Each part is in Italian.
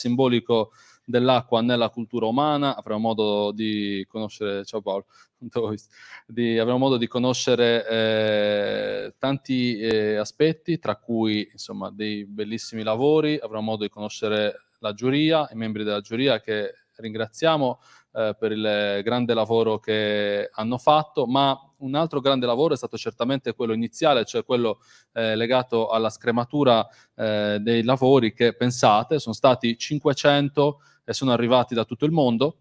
simbolico dell'acqua nella cultura umana, avremo modo di conoscere, ciao Paolo, di, avremo modo di conoscere eh, tanti eh, aspetti, tra cui insomma dei bellissimi lavori, avremo modo di conoscere la giuria, i membri della giuria che ringraziamo eh, per il grande lavoro che hanno fatto, ma un altro grande lavoro è stato certamente quello iniziale, cioè quello eh, legato alla scrematura eh, dei lavori che pensate, sono stati 500 e sono arrivati da tutto il mondo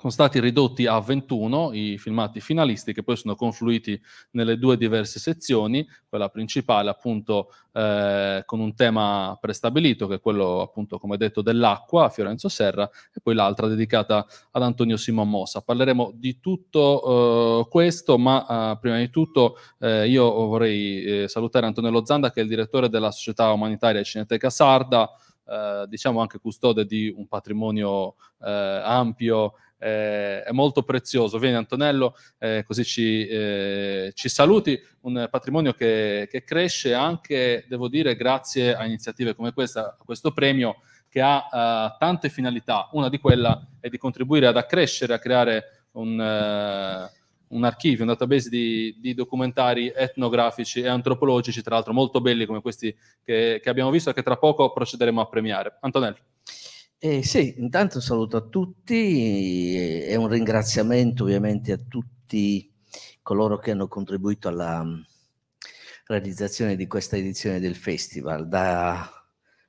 sono stati ridotti a 21 i filmati finalisti che poi sono confluiti nelle due diverse sezioni, quella principale appunto eh, con un tema prestabilito che è quello appunto come detto dell'acqua a Fiorenzo Serra e poi l'altra dedicata ad Antonio Simon Mossa. Parleremo di tutto eh, questo ma eh, prima di tutto eh, io vorrei eh, salutare Antonello Zanda che è il direttore della società umanitaria Cineteca Sarda, eh, diciamo anche custode di un patrimonio ampio eh, è molto prezioso. Vieni Antonello, eh, così ci, eh, ci, saluti. Un patrimonio che, che, cresce anche, devo dire, grazie a iniziative come questa, a questo premio che ha eh, tante finalità. Una di quelle è di contribuire ad accrescere, a creare un eh, un archivio, un database di, di, documentari etnografici e antropologici, tra l'altro molto belli come questi che, che abbiamo visto e che tra poco procederemo a premiare. Antonello. Eh sì, intanto un saluto a tutti e eh, un ringraziamento ovviamente a tutti coloro che hanno contribuito alla mm, realizzazione di questa edizione del festival, da,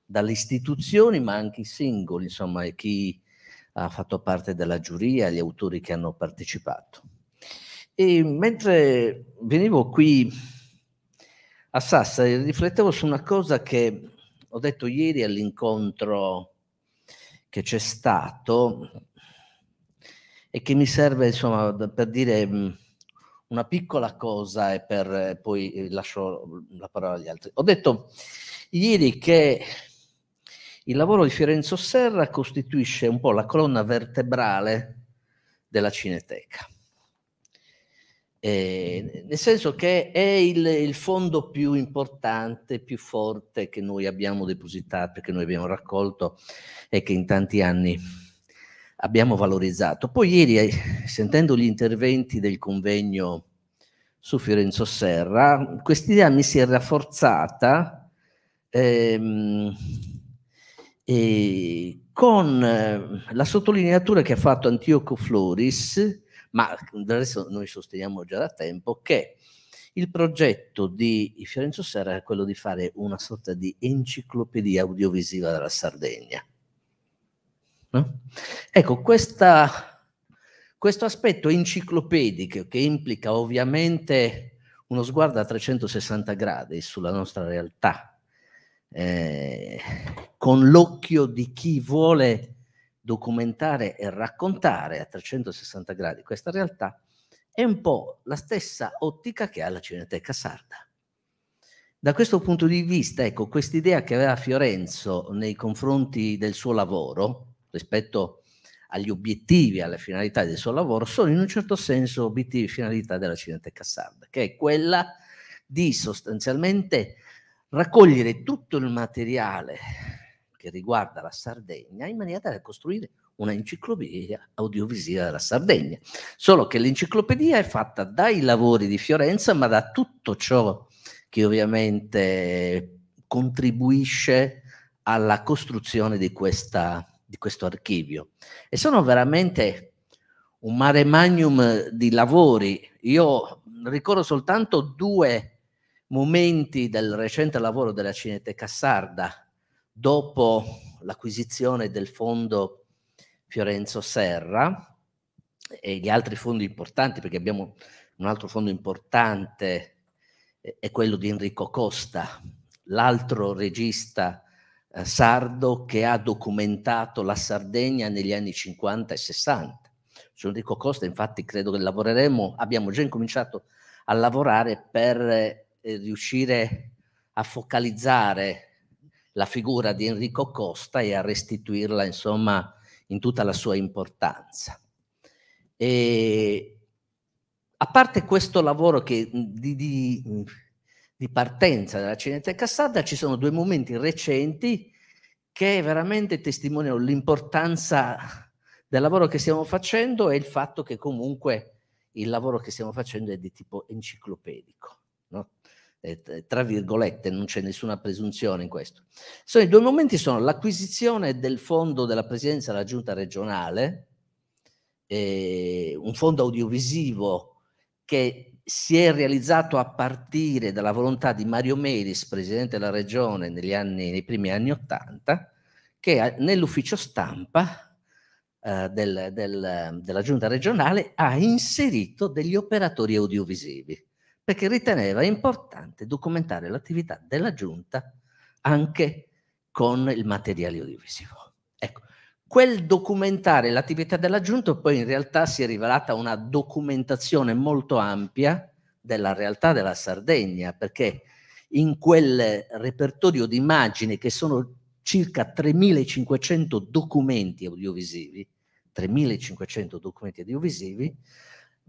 dalle istituzioni ma anche i singoli, insomma, e chi ha fatto parte della giuria, gli autori che hanno partecipato. E mentre venivo qui a Sassari riflettevo su una cosa che ho detto ieri all'incontro che c'è stato e che mi serve insomma per dire mm, una piccola cosa e per, eh, poi eh, lascio la parola agli altri. Ho detto ieri che il lavoro di Fiorenzo Serra costituisce un po' la colonna vertebrale della Cineteca. Eh, nel senso che è il, il, fondo più importante, più forte che noi abbiamo depositato, che noi abbiamo raccolto e che in tanti anni abbiamo valorizzato. Poi ieri, eh, sentendo gli interventi del convegno su Fiorenzo Serra, quest'idea mi si è rafforzata ehm, eh, con la sottolineatura che ha fatto Antioco Floris ma del resto noi sosteniamo già da tempo che il progetto di Fiorenzo Serra è quello di fare una sorta di enciclopedia audiovisiva della Sardegna. No? Ecco, questa, questo aspetto enciclopedico che implica ovviamente uno sguardo a 360 gradi sulla nostra realtà, eh, con l'occhio di chi vuole documentare e raccontare a 360 gradi questa realtà è un po' la stessa ottica che ha la Cineteca Sarda. Da questo punto di vista, ecco, quest'idea che aveva Fiorenzo nei confronti del suo lavoro, rispetto agli obiettivi, alle finalità del suo lavoro, sono in un certo senso obiettivi e finalità della Cineteca Sarda, che è quella di sostanzialmente raccogliere tutto il materiale che riguarda la Sardegna in maniera tale da costruire una enciclopedia audiovisiva della Sardegna. Solo che l'enciclopedia è fatta dai lavori di Fiorenza, ma da tutto ciò che ovviamente contribuisce alla costruzione di, questa, di questo archivio. E sono veramente un mare magnum di lavori. Io ricordo soltanto due momenti del recente lavoro della Cineteca Sarda, dopo l'acquisizione del fondo Fiorenzo Serra e gli altri fondi importanti, perché abbiamo un altro fondo importante, eh, è quello di Enrico Costa, l'altro regista eh, sardo che ha documentato la Sardegna negli anni 50 e 60. Su Enrico Costa infatti credo che lavoreremo, abbiamo già incominciato a lavorare per eh, riuscire a focalizzare la figura di Enrico Costa e a restituirla, insomma, in tutta la sua importanza. E a parte questo lavoro che, di, di, di, partenza della Cineteca Sarda, ci sono due momenti recenti che veramente testimoniano l'importanza del lavoro che stiamo facendo e il fatto che comunque il lavoro che stiamo facendo è di tipo enciclopedico. No? tra virgolette, non c'è nessuna presunzione in questo. Sono, I due momenti sono l'acquisizione del fondo della presidenza della giunta regionale, eh, un fondo audiovisivo che si è realizzato a partire dalla volontà di Mario Meris, presidente della regione anni, nei primi anni Ottanta, che nell'ufficio stampa eh, del, del, della giunta regionale ha inserito degli operatori audiovisivi perché riteneva importante documentare l'attività della giunta anche con il materiale audiovisivo. Ecco, quel documentare l'attività della giunta poi in realtà si è rivelata una documentazione molto ampia della realtà della Sardegna, perché in quel repertorio di immagini che sono circa 3.500 documenti audiovisivi, 3.500 documenti audiovisivi,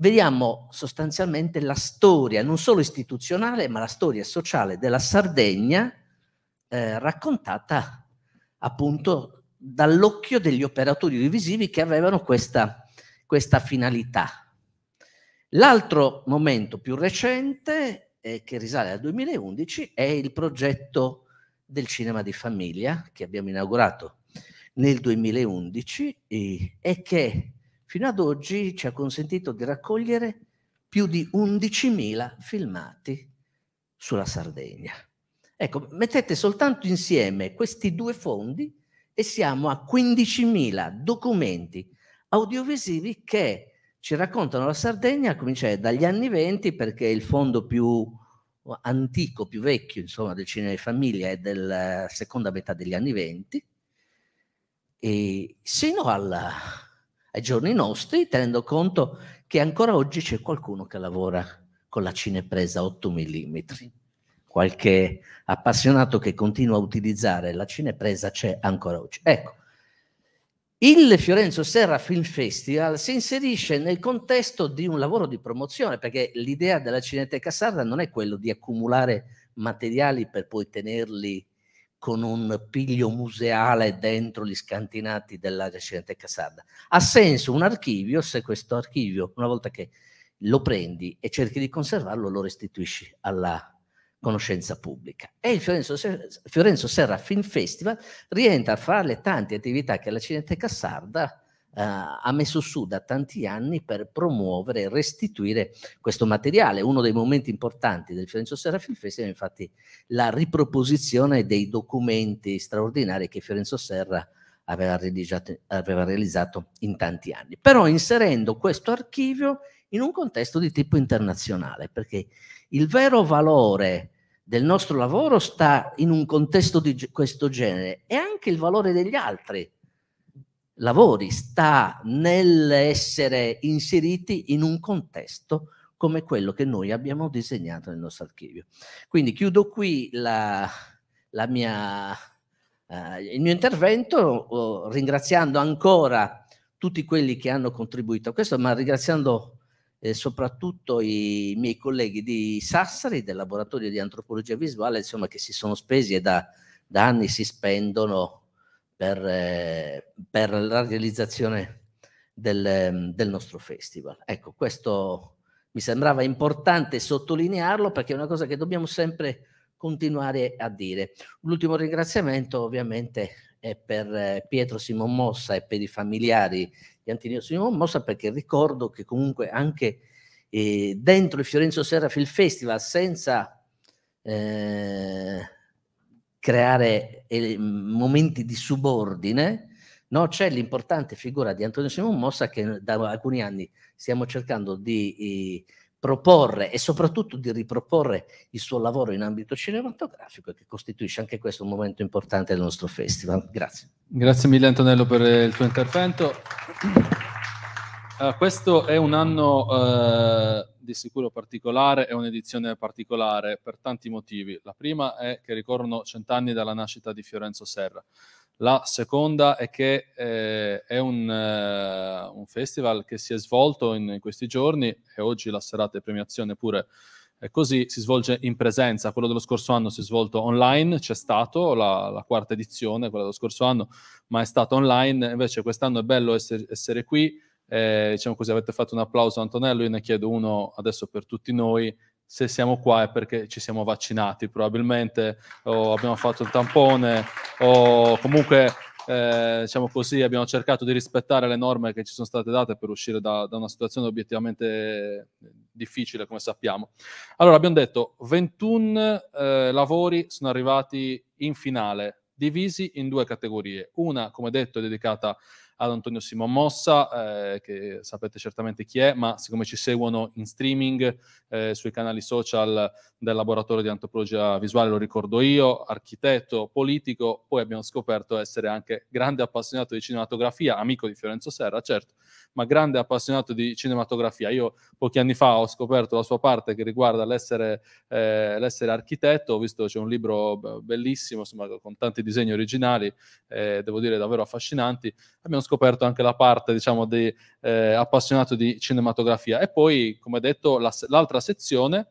vediamo sostanzialmente la storia, non solo istituzionale, ma la storia sociale della Sardegna eh, raccontata appunto dall'occhio degli operatori divisivi che avevano questa, questa finalità. L'altro momento più recente, eh, che risale al 2011, è il progetto del cinema di famiglia che abbiamo inaugurato nel 2011 e, eh, e che fino ad oggi ci ha consentito di raccogliere più di 11.000 filmati sulla Sardegna. Ecco, mettete soltanto insieme questi due fondi e siamo a 15.000 documenti audiovisivi che ci raccontano la Sardegna, a cominciare dagli anni 20, perché il fondo più antico, più vecchio, insomma, del cinema di famiglia è della eh, seconda metà degli anni 20, e sino alla ai giorni nostri, tenendo conto che ancora oggi c'è qualcuno che lavora con la cinepresa 8 mm. Qualche appassionato che continua a utilizzare la cinepresa c'è ancora oggi. Ecco, il Fiorenzo Serra Film Festival si inserisce nel contesto di un lavoro di promozione, perché l'idea della Cineteca Sarda non è quello di accumulare materiali per poi tenerli con un piglio museale dentro gli scantinati della recente Cassarda. Ha senso un archivio se questo archivio, una volta che lo prendi e cerchi di conservarlo, lo restituisci alla conoscenza pubblica. E il Fiorenzo, Fiorenzo Serra Film Festival rientra fra le tante attività che la Cineteca Sarda eh, ha messo su da tanti anni per promuovere e restituire questo materiale. Uno dei momenti importanti del Fiorenzo Serra Festival è infatti la riproposizione dei documenti straordinari che Fiorenzo Serra aveva realizzato, aveva realizzato in tanti anni, però inserendo questo archivio in un contesto di tipo internazionale, perché il vero valore del nostro lavoro sta in un contesto di questo genere e anche il valore degli altri lavori, sta nell'essere inseriti in un contesto come quello che noi abbiamo disegnato nel nostro archivio. Quindi chiudo qui la, la mia, eh, il mio intervento oh, ringraziando ancora tutti quelli che hanno contribuito a questo, ma ringraziando eh, soprattutto i miei colleghi di Sassari, del laboratorio di antropologia visuale, insomma, che si sono spesi e da, da anni si spendono per, eh, per la realizzazione del, mm, del, nostro festival. Ecco, questo mi sembrava importante sottolinearlo perché è una cosa che dobbiamo sempre continuare a dire. L'ultimo ringraziamento ovviamente è per eh, Pietro Simon Mossa e per i familiari di Antonio Simon Mossa perché ricordo che comunque anche eh, dentro il Fiorenzo Serafil Festival senza eh, creare eh, momenti di subordine, no? c'è l'importante figura di Antonio Simon Mossa che da alcuni anni stiamo cercando di eh, proporre e soprattutto di riproporre il suo lavoro in ambito cinematografico che costituisce anche questo un momento importante del nostro festival. Grazie. Grazie mille Antonello per eh, il tuo intervento. Uh, questo è un anno uh, di sicuro particolare, è un'edizione particolare per tanti motivi. La prima è che ricorrono cent'anni dalla nascita di Fiorenzo Serra. La seconda è che eh, è un, eh, un, festival che si è svolto in, in questi giorni e oggi la serata di premiazione pure è così, si svolge in presenza. Quello dello scorso anno si è svolto online, c'è stato la, la quarta edizione, quella dello scorso anno, ma è stato online. Invece quest'anno è bello essere, essere qui eh, diciamo così, avete fatto un applauso a Antonello, io ne chiedo uno adesso per tutti noi, se siamo qua è perché ci siamo vaccinati probabilmente, o abbiamo fatto il tampone, o comunque eh, diciamo così, abbiamo cercato di rispettare le norme che ci sono state date per uscire da, da una situazione obiettivamente eh, difficile, come sappiamo. Allora, abbiamo detto 21 eh, lavori sono arrivati in finale, divisi in due categorie. Una, come detto, è dedicata ad Antonio Simon Mossa, eh, che sapete certamente chi è, ma siccome ci seguono in streaming eh, sui canali social del laboratorio di antropologia visuale, lo ricordo io, architetto, politico, poi abbiamo scoperto essere anche grande appassionato di cinematografia, amico di Fiorenzo Serra, certo, ma grande appassionato di cinematografia. Io pochi anni fa ho scoperto la sua parte che riguarda l'essere, eh, l'essere architetto, ho visto c'è un libro bellissimo, insomma, con tanti disegni originali, eh, devo dire davvero affascinanti. Abbiamo scoperto anche la parte, diciamo, di eh, appassionato di cinematografia. E poi, come detto, la, l'altra sezione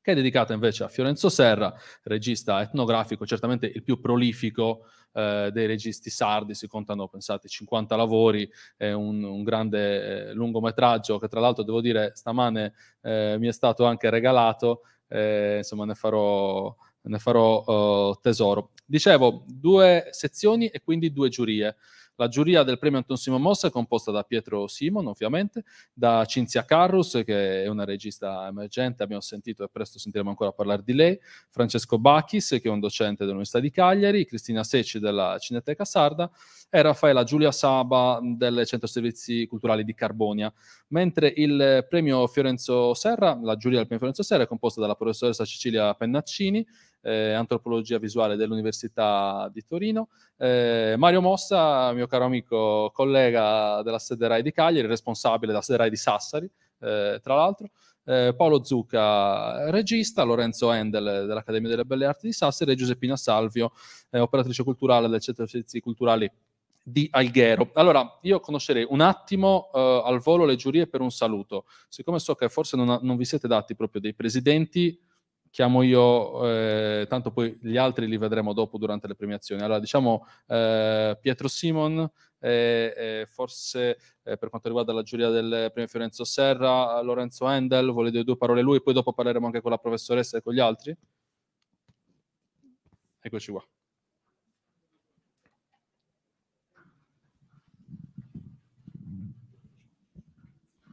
che è dedicata invece a Fiorenzo Serra, regista etnografico, certamente il più prolifico eh, dei registi sardi, si contano, pensate, 50 lavori, è un, un grande eh, lungometraggio che tra l'altro devo dire stamane eh, mi è stato anche regalato, eh, insomma ne farò, ne farò oh, tesoro. Dicevo, due sezioni e quindi due giurie. La giuria del premio Anton Simon Mossa è composta da Pietro Simon, ovviamente, da Cinzia Carrus, che è una regista emergente, abbiamo sentito e presto sentiremo ancora parlare di lei, Francesco Bacchis, che è un docente dell'Università di Cagliari, Cristina Secci della Cineteca Sarda e Raffaella Giulia Saba del Centro Servizi Culturali di Carbonia. Mentre il premio Fiorenzo Serra, la giuria del premio Fiorenzo Serra è composta dalla professoressa Cecilia Pennaccini, eh, antropologia visuale dell'Università di Torino. Eh, Mario Mossa, mio caro amico, collega della sede RAI di Cagliari, responsabile della sede RAI di Sassari, eh, tra l'altro. Eh, Paolo Zucca, regista, Lorenzo Endel dell'Accademia delle Belle Arti di Sassari e Giuseppina Salvio, eh, operatrice culturale del Centro di Servizi Culturali di Alghero. Allora, io conoscerei un attimo uh, al volo le giurie per un saluto. Siccome so che forse non, non vi siete dati proprio dei presidenti, chiamo io, eh, tanto poi gli altri li vedremo dopo durante le premiazioni. Allora, diciamo eh, Pietro Simon, eh, eh forse eh, per quanto riguarda la giuria del premio Fiorenzo Serra, Lorenzo Endel, vuole dire due parole lui, poi dopo parleremo anche con la professoressa e con gli altri. Eccoci qua.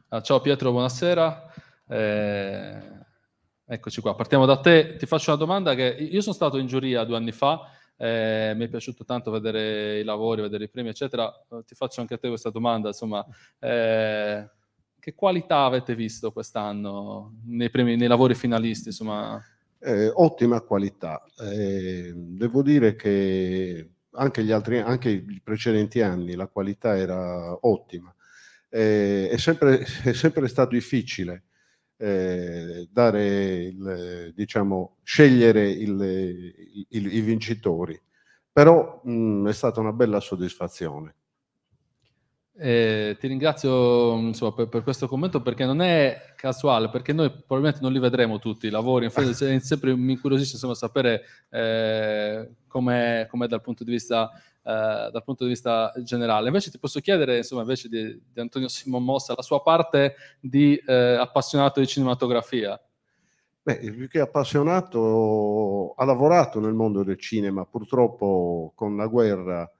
Ah, ciao Pietro, buonasera. Eh, Eccoci qua, partiamo da te. Ti faccio una domanda che io sono stato in giuria due anni fa, eh, mi è piaciuto tanto vedere i lavori, vedere i premi, eccetera. Eh, ti faccio anche a te questa domanda, insomma, eh, che qualità avete visto quest'anno nei, premi, nei lavori finalisti? Insomma? Eh, ottima qualità. Eh, devo dire che anche gli altri, anche i precedenti anni, la qualità era ottima. Eh, è sempre, è sempre stato difficile eh, dare il, diciamo, scegliere il, il, i vincitori. Però mh, mm, è stata una bella soddisfazione. Eh, ti ringrazio insomma, per, per, questo commento perché non è casuale, perché noi probabilmente non li vedremo tutti i lavori, infatti sempre mi incuriosisce insomma, sapere eh, com'è, com'è dal punto di vista eh, dal punto di vista generale. Invece ti posso chiedere, insomma, invece di, di Antonio Simon Mossa, la sua parte di eh, appassionato di cinematografia. Beh, più che appassionato, ha lavorato nel mondo del cinema, purtroppo con la guerra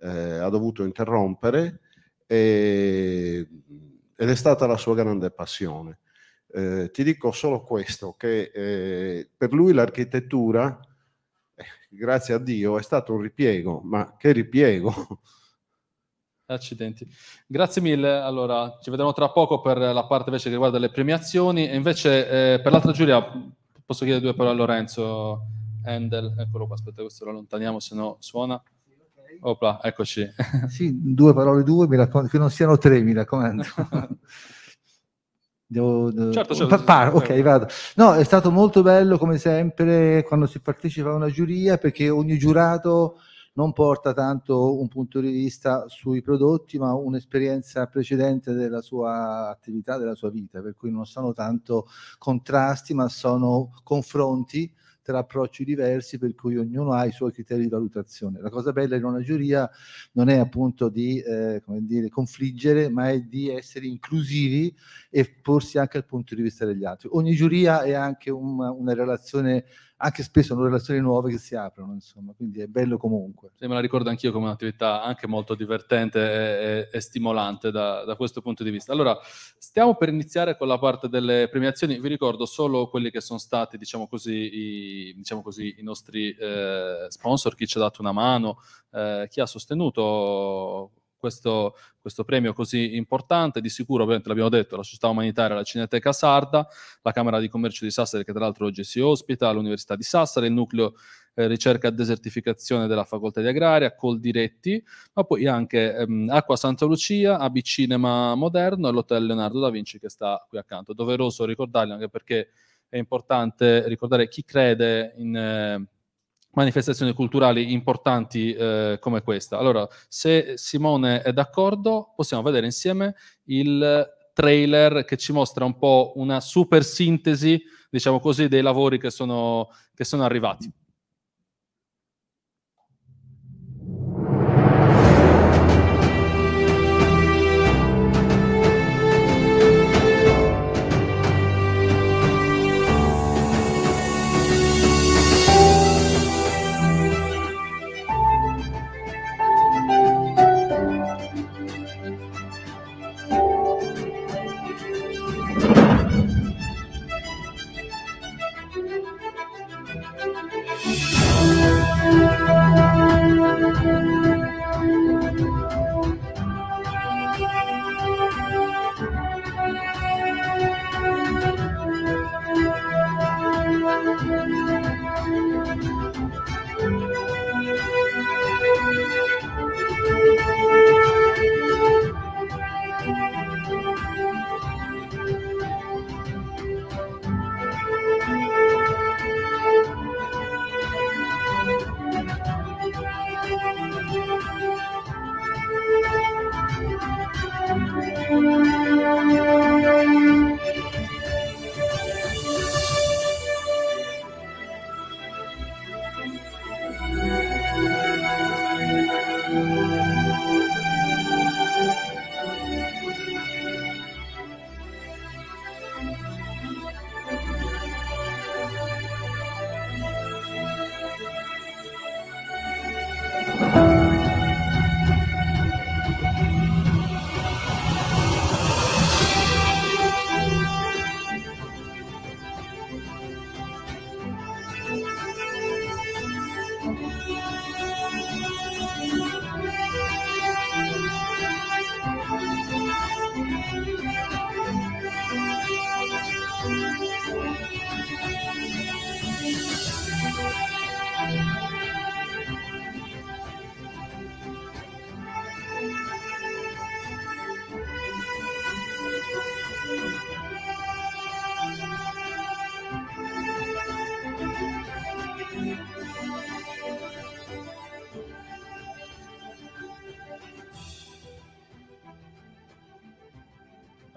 eh, ha dovuto interrompere e, ed è stata la sua grande passione. Eh, ti dico solo questo, che eh, per lui l'architettura grazie a Dio, è stato un ripiego, ma che ripiego! Accidenti. Grazie mille. Allora, ci vedremo tra poco per la parte invece che riguarda le premiazioni. E invece eh, per l'altra giuria posso chiedere due parole a Lorenzo Handel. Eccolo qua, aspetta, questo lo allontaniamo, se no suona. Opla, eccoci. Sì, due parole, due, mi raccomando, che non siano tre, mi raccomando. Devo, devo... Certo, certo, pa- certo. ok, vado. No, è stato molto bello come sempre quando si partecipa a una giuria perché ogni giurato non porta tanto un punto di vista sui prodotti, ma un'esperienza precedente della sua attività, della sua vita, per cui non sono tanto contrasti, ma sono confronti tra approcci diversi per cui ognuno ha i suoi criteri di valutazione. La cosa bella in una giuria non è appunto di eh, dire, confliggere, ma è di essere inclusivi e porsi anche dal punto di vista degli altri. Ogni giuria è anche un, una relazione anche spesso sono relazioni nuove che si aprono, insomma, quindi è bello comunque. Sì, me la ricordo anch'io come un'attività anche molto divertente e, e stimolante da, da, questo punto di vista. Allora, stiamo per iniziare con la parte delle premiazioni, vi ricordo solo quelli che sono stati, diciamo così, i, diciamo così, i nostri eh, sponsor, chi ci ha dato una mano, eh, chi ha sostenuto questo, questo, premio così importante. Di sicuro, ovviamente, l'abbiamo detto, la società umanitaria, la Cineteca Sarda, la Camera di Commercio di Sassari, che tra l'altro oggi si ospita, l'Università di Sassari, il nucleo eh, ricerca e desertificazione della facoltà di agraria, Coldiretti, ma poi anche ehm, Acqua Santa Lucia, AB Cinema Moderno e l'Hotel Leonardo da Vinci che sta qui accanto. doveroso ricordarli anche perché è importante ricordare chi crede in... Eh, manifestazioni culturali importanti eh, come questa. Allora, se Simone è d'accordo, possiamo vedere insieme il trailer che ci mostra un po' una super sintesi, diciamo così, dei lavori che sono, che sono arrivati.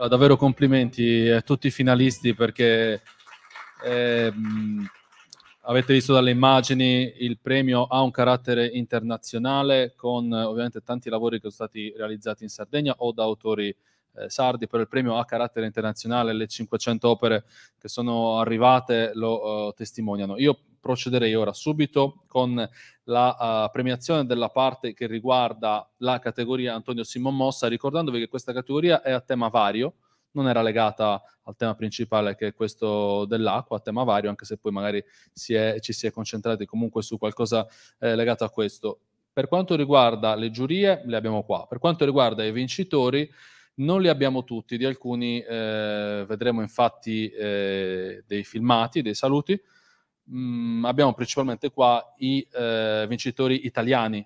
davvero complimenti a tutti i finalisti perché eh, avete visto dalle immagini il premio ha un carattere internazionale con ovviamente tanti lavori che sono stati realizzati in Sardegna o da autori eh, sardi, però il premio ha carattere internazionale, le 500 opere che sono arrivate lo eh, testimoniano. Io procederei ora subito con la uh, premiazione della parte che riguarda la categoria Antonio Simon Mossa, ricordandovi che questa categoria è a tema vario, non era legata al tema principale che è questo dell'acqua, a tema vario, anche se poi magari si è, ci si è concentrati comunque su qualcosa eh, legato a questo. Per quanto riguarda le giurie, le abbiamo qua. Per quanto riguarda i vincitori, non li abbiamo tutti, di alcuni eh, vedremo infatti eh, dei filmati, dei saluti, mh, mm, abbiamo principalmente qua i eh, vincitori italiani,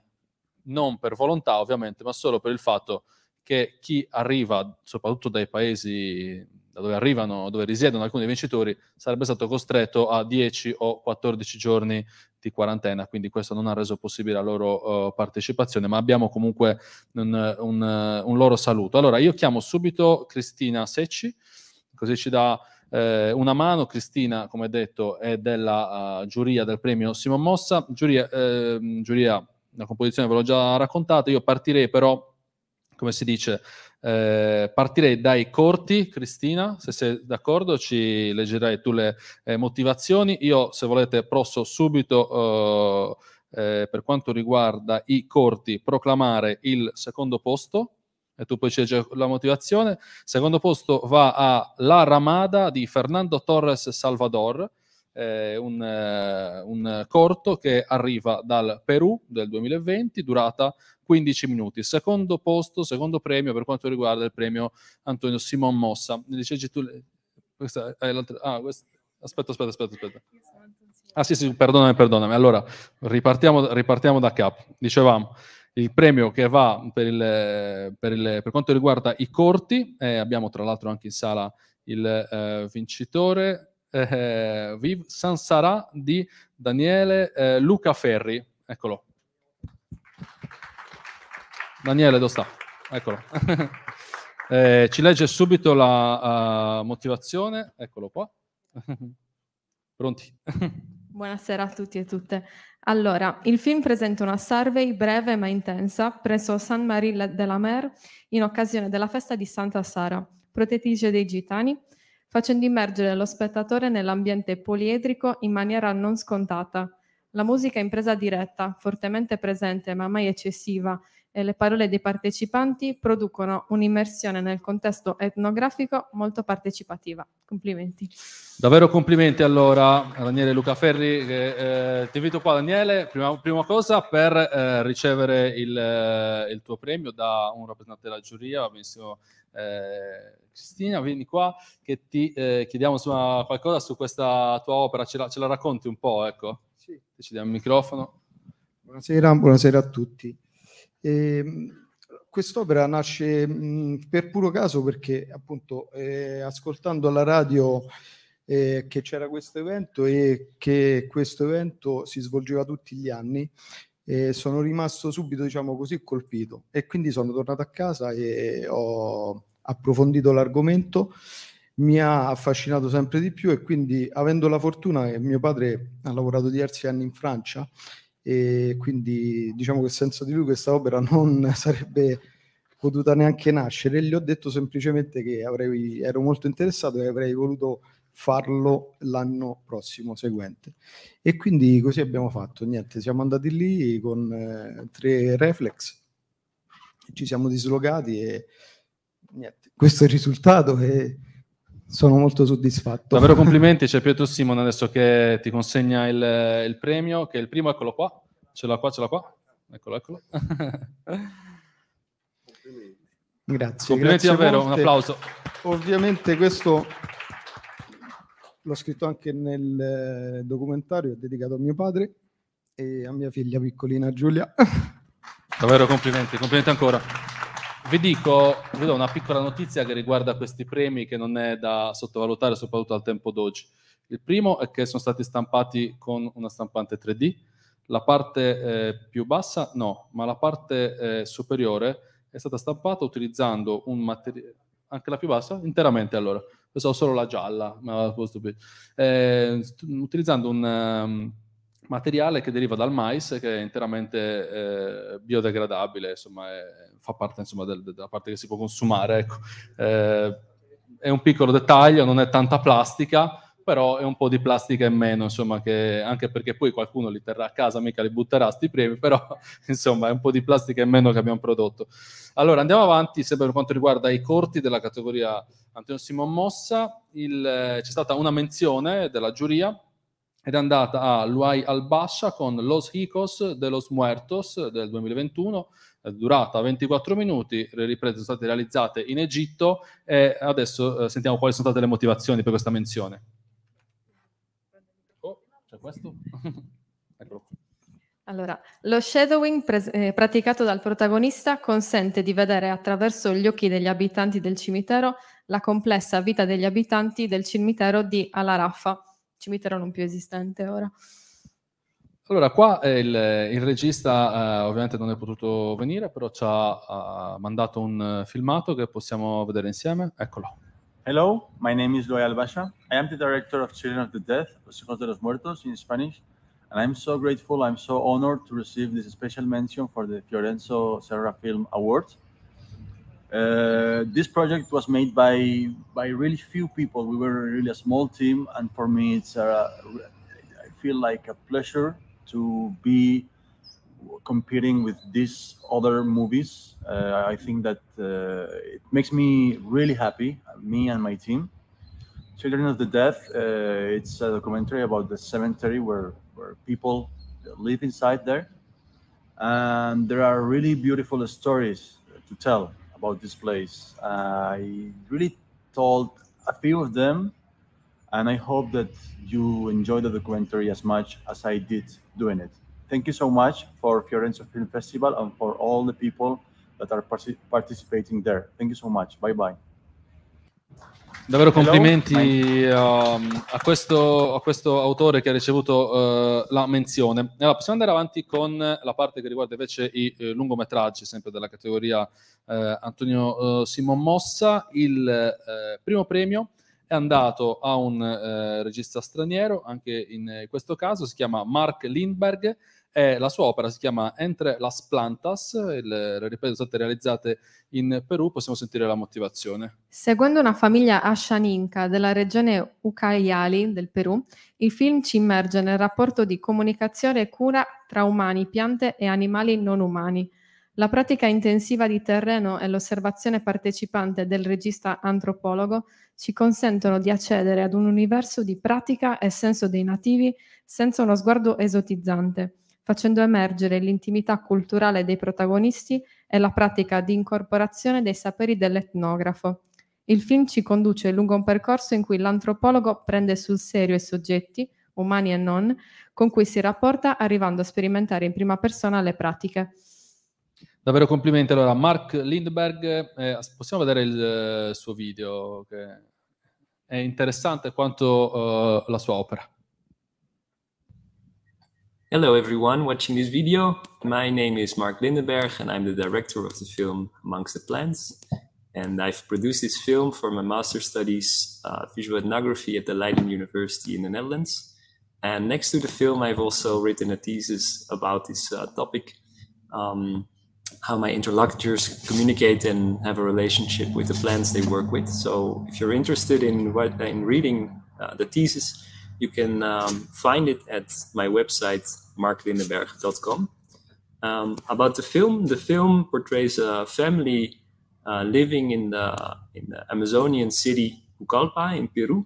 non per volontà ovviamente, ma solo per il fatto che chi arriva, soprattutto dai paesi da dove arrivano, dove risiedono alcuni vincitori, sarebbe stato costretto a 10 o 14 giorni di quarantena, quindi questo non ha reso possibile la loro uh, partecipazione, ma abbiamo comunque un, un, un loro saluto. Allora, io chiamo subito Cristina Secci, così ci dà eh, una mano. Cristina, come detto, è della uh, giuria del premio Simon Mossa. Giuria, eh, giuria, la composizione ve l'ho già raccontata. Io partirei però, come si dice, eh, partirei dai corti, Cristina, se sei d'accordo ci leggerai tu le eh, motivazioni. Io, se volete, posso subito, eh, eh per quanto riguarda i corti, proclamare il secondo posto e tu puoi scegliere la motivazione. Secondo posto va a La Ramada di Fernando Torres Salvador, eh, un, eh, un, corto che arriva dal Perù del 2020, durata 15 minuti. Secondo posto, secondo premio per quanto riguarda il premio Antonio Simon Mossa. Dicevi tu, questa è l'altra, ah, questa, aspetta, aspetta, aspetta, aspetta. Ah sì, sì, perdonami, perdonami. Allora, ripartiamo, ripartiamo da capo. Dicevamo, il premio che va per, il, per, il, per quanto riguarda i corti, eh, abbiamo tra l'altro anche in sala il eh, vincitore, eh, Viv Sansarà di Daniele eh, Luca Ferri, eccolo. Daniele, dove sta? Eccolo. Eh, ci legge subito la uh, motivazione, eccolo qua. Pronti? Buonasera a tutti e tutte. Allora, il film presenta una survey breve ma intensa presso Saint-Marie della Mer in occasione della festa di Santa Sara, protettrice dei gitani, facendo immergere lo spettatore nell'ambiente poliedrico in maniera non scontata. La musica in presa diretta, fortemente presente ma mai eccessiva, e le parole dei partecipanti producono un'immersione nel contesto etnografico molto partecipativa. Complimenti. Davvero complimenti allora a Daniele Lucaferri. eh, ti invito qua Daniele, prima, prima cosa per eh, ricevere il, eh, il, tuo premio da un rappresentante della giuria, benissimo. Eh, Cristina, vieni qua che ti eh, chiediamo insomma, qualcosa su questa tua opera, ce la, ce la racconti un po', ecco. Sì. ci diamo il microfono. Buonasera, buonasera a tutti. Ehm, quest'opera nasce mh, mm, per puro caso perché appunto eh, ascoltando alla radio eh, che c'era questo evento e che questo evento si svolgeva tutti gli anni. Eh, sono rimasto subito, diciamo così, colpito e quindi sono tornato a casa e ho approfondito l'argomento. Mi ha affascinato sempre di più e quindi, avendo la fortuna che mio padre ha lavorato diversi anni in Francia, e quindi diciamo che senza di lui questa opera non sarebbe potuta neanche nascere e gli ho detto semplicemente che avrei, ero molto interessato e avrei voluto farlo l'anno prossimo seguente e quindi così abbiamo fatto niente siamo andati lì con eh, tre reflex ci siamo dislocati e niente questo è il risultato e sono molto soddisfatto. Davvero complimenti, c'è Pietro Simone adesso che ti consegna il, il premio, che è il primo, eccolo qua, ce l'ha qua, ce l'ha qua, eccolo, eccolo. Grazie. Complimenti grazie davvero, molte. un applauso. Ovviamente questo l'ho scritto anche nel eh, documentario, è dedicato a mio padre e a mia figlia piccolina Giulia. Davvero complimenti, complimenti ancora. Vi dico, vi do una piccola notizia che riguarda questi premi che non è da sottovalutare soprattutto al tempo d'oggi. Il primo è che sono stati stampati con una stampante 3D, la parte eh, più bassa no, ma la parte eh, superiore è stata stampata utilizzando un materiale, anche la più bassa, interamente allora, pensavo solo la gialla, ma eh, utilizzando un... Um, materiale che deriva dal mais che è interamente eh, biodegradabile, insomma, è, fa parte insomma, del, della parte che si può consumare. Ecco. Eh, è un piccolo dettaglio, non è tanta plastica, però è un po' di plastica in meno, insomma, che, anche perché poi qualcuno li terrà a casa, mica li butterà sti premi, però insomma è un po' di plastica in meno che abbiamo prodotto. Allora andiamo avanti, sempre per quanto riguarda i corti della categoria Antonio Simon Mossa, il, eh, c'è stata una menzione della giuria ed è andata a Luai Al-Basha con Los Hicos de los Muertos del 2021, durata 24 minuti, le riprese sono state realizzate in Egitto e adesso eh, sentiamo quali sono state le motivazioni per questa menzione. Oh, c'è questo? Eccolo qui. Allora, lo shadowing pres- eh, praticato dal protagonista consente di vedere attraverso gli occhi degli abitanti del cimitero la complessa vita degli abitanti del cimitero di Al-Arafa, cimitero non più esistente ora. Allora, qua eh, il, il regista eh, ovviamente non è potuto venire, però ci ha uh, mandato un filmato che possiamo vedere insieme. Eccolo. Hello, my name is Loyal Basha. I am the director of Children of the Death, Los Hijos de los Muertos in Spanish, and I'm so grateful, I'm so honored to receive this special mention for the Fiorenzo Serra Film Awards. Uh, this project was made by by really few people. We were really a small team, and for me, it's a, I feel like a pleasure to be competing with these other movies. Uh, I think that uh, it makes me really happy, me and my team. Children of the Death. Uh, it's a documentary about the cemetery where where people live inside there, and there are really beautiful stories to tell about this place. I really told a few of them, and I hope that you enjoy the documentary as much as I did doing it. Thank you so much for Fiorenzo Film Festival and for all the people that are particip participating there. Thank you so much. Bye bye. Davvero complimenti um, a, questo, a, questo, autore che ha ricevuto uh, la menzione. Allora, possiamo andare avanti con la parte che riguarda invece i eh, lungometraggi, sempre della categoria eh, Antonio eh, Simon Mossa. Il eh, primo premio è andato a un eh, regista straniero, anche in questo caso si chiama Mark Lindbergh e la sua opera si chiama Entre las plantas, il, le riprese sono state realizzate in Perù, possiamo sentire la motivazione. Secondo una famiglia ascianinca della regione Ucayali del Perù, il film ci immerge nel rapporto di comunicazione e cura tra umani, piante e animali non umani. La pratica intensiva di terreno e l'osservazione partecipante del regista antropologo ci consentono di accedere ad un universo di pratica e senso dei nativi senza uno sguardo esotizzante facendo emergere l'intimità culturale dei protagonisti e la pratica di incorporazione dei saperi dell'etnografo. Il film ci conduce lungo un percorso in cui l'antropologo prende sul serio i soggetti, umani e non, con cui si rapporta arrivando a sperimentare in prima persona le pratiche. Davvero complimenti allora a Mark Lindberg, eh, possiamo vedere il eh, suo video, che è interessante quanto eh, la sua opera. Hello everyone watching this video. My name is Mark Lindenberg and I'm the director of the film Amongst the Plants. And I've produced this film for my master's studies uh, visual ethnography at the Leiden University in the Netherlands. And next to the film, I've also written a thesis about this uh, topic, um, how my interlocutors communicate and have a relationship with the plants they work with. So if you're interested in, what, in reading uh, the thesis, you can um, find it at my website marklindenberg.com. Um, about the film, the film portrays a family uh, living in the in the Amazonian city Pucallpa in Peru,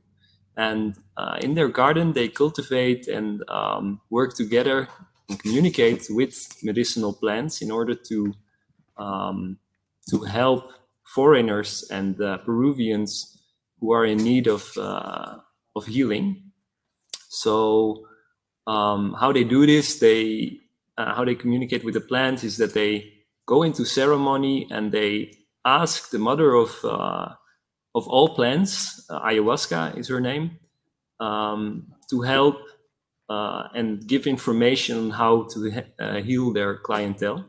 and uh, in their garden they cultivate and um, work together and communicate with medicinal plants in order to um, to help foreigners and uh, Peruvians who are in need of uh, of healing. So um, how they do this, they uh, how they communicate with the plants is that they go into ceremony and they ask the mother of uh, of all plants, uh, ayahuasca is her name, um, to help uh, and give information on how to uh, heal their clientele.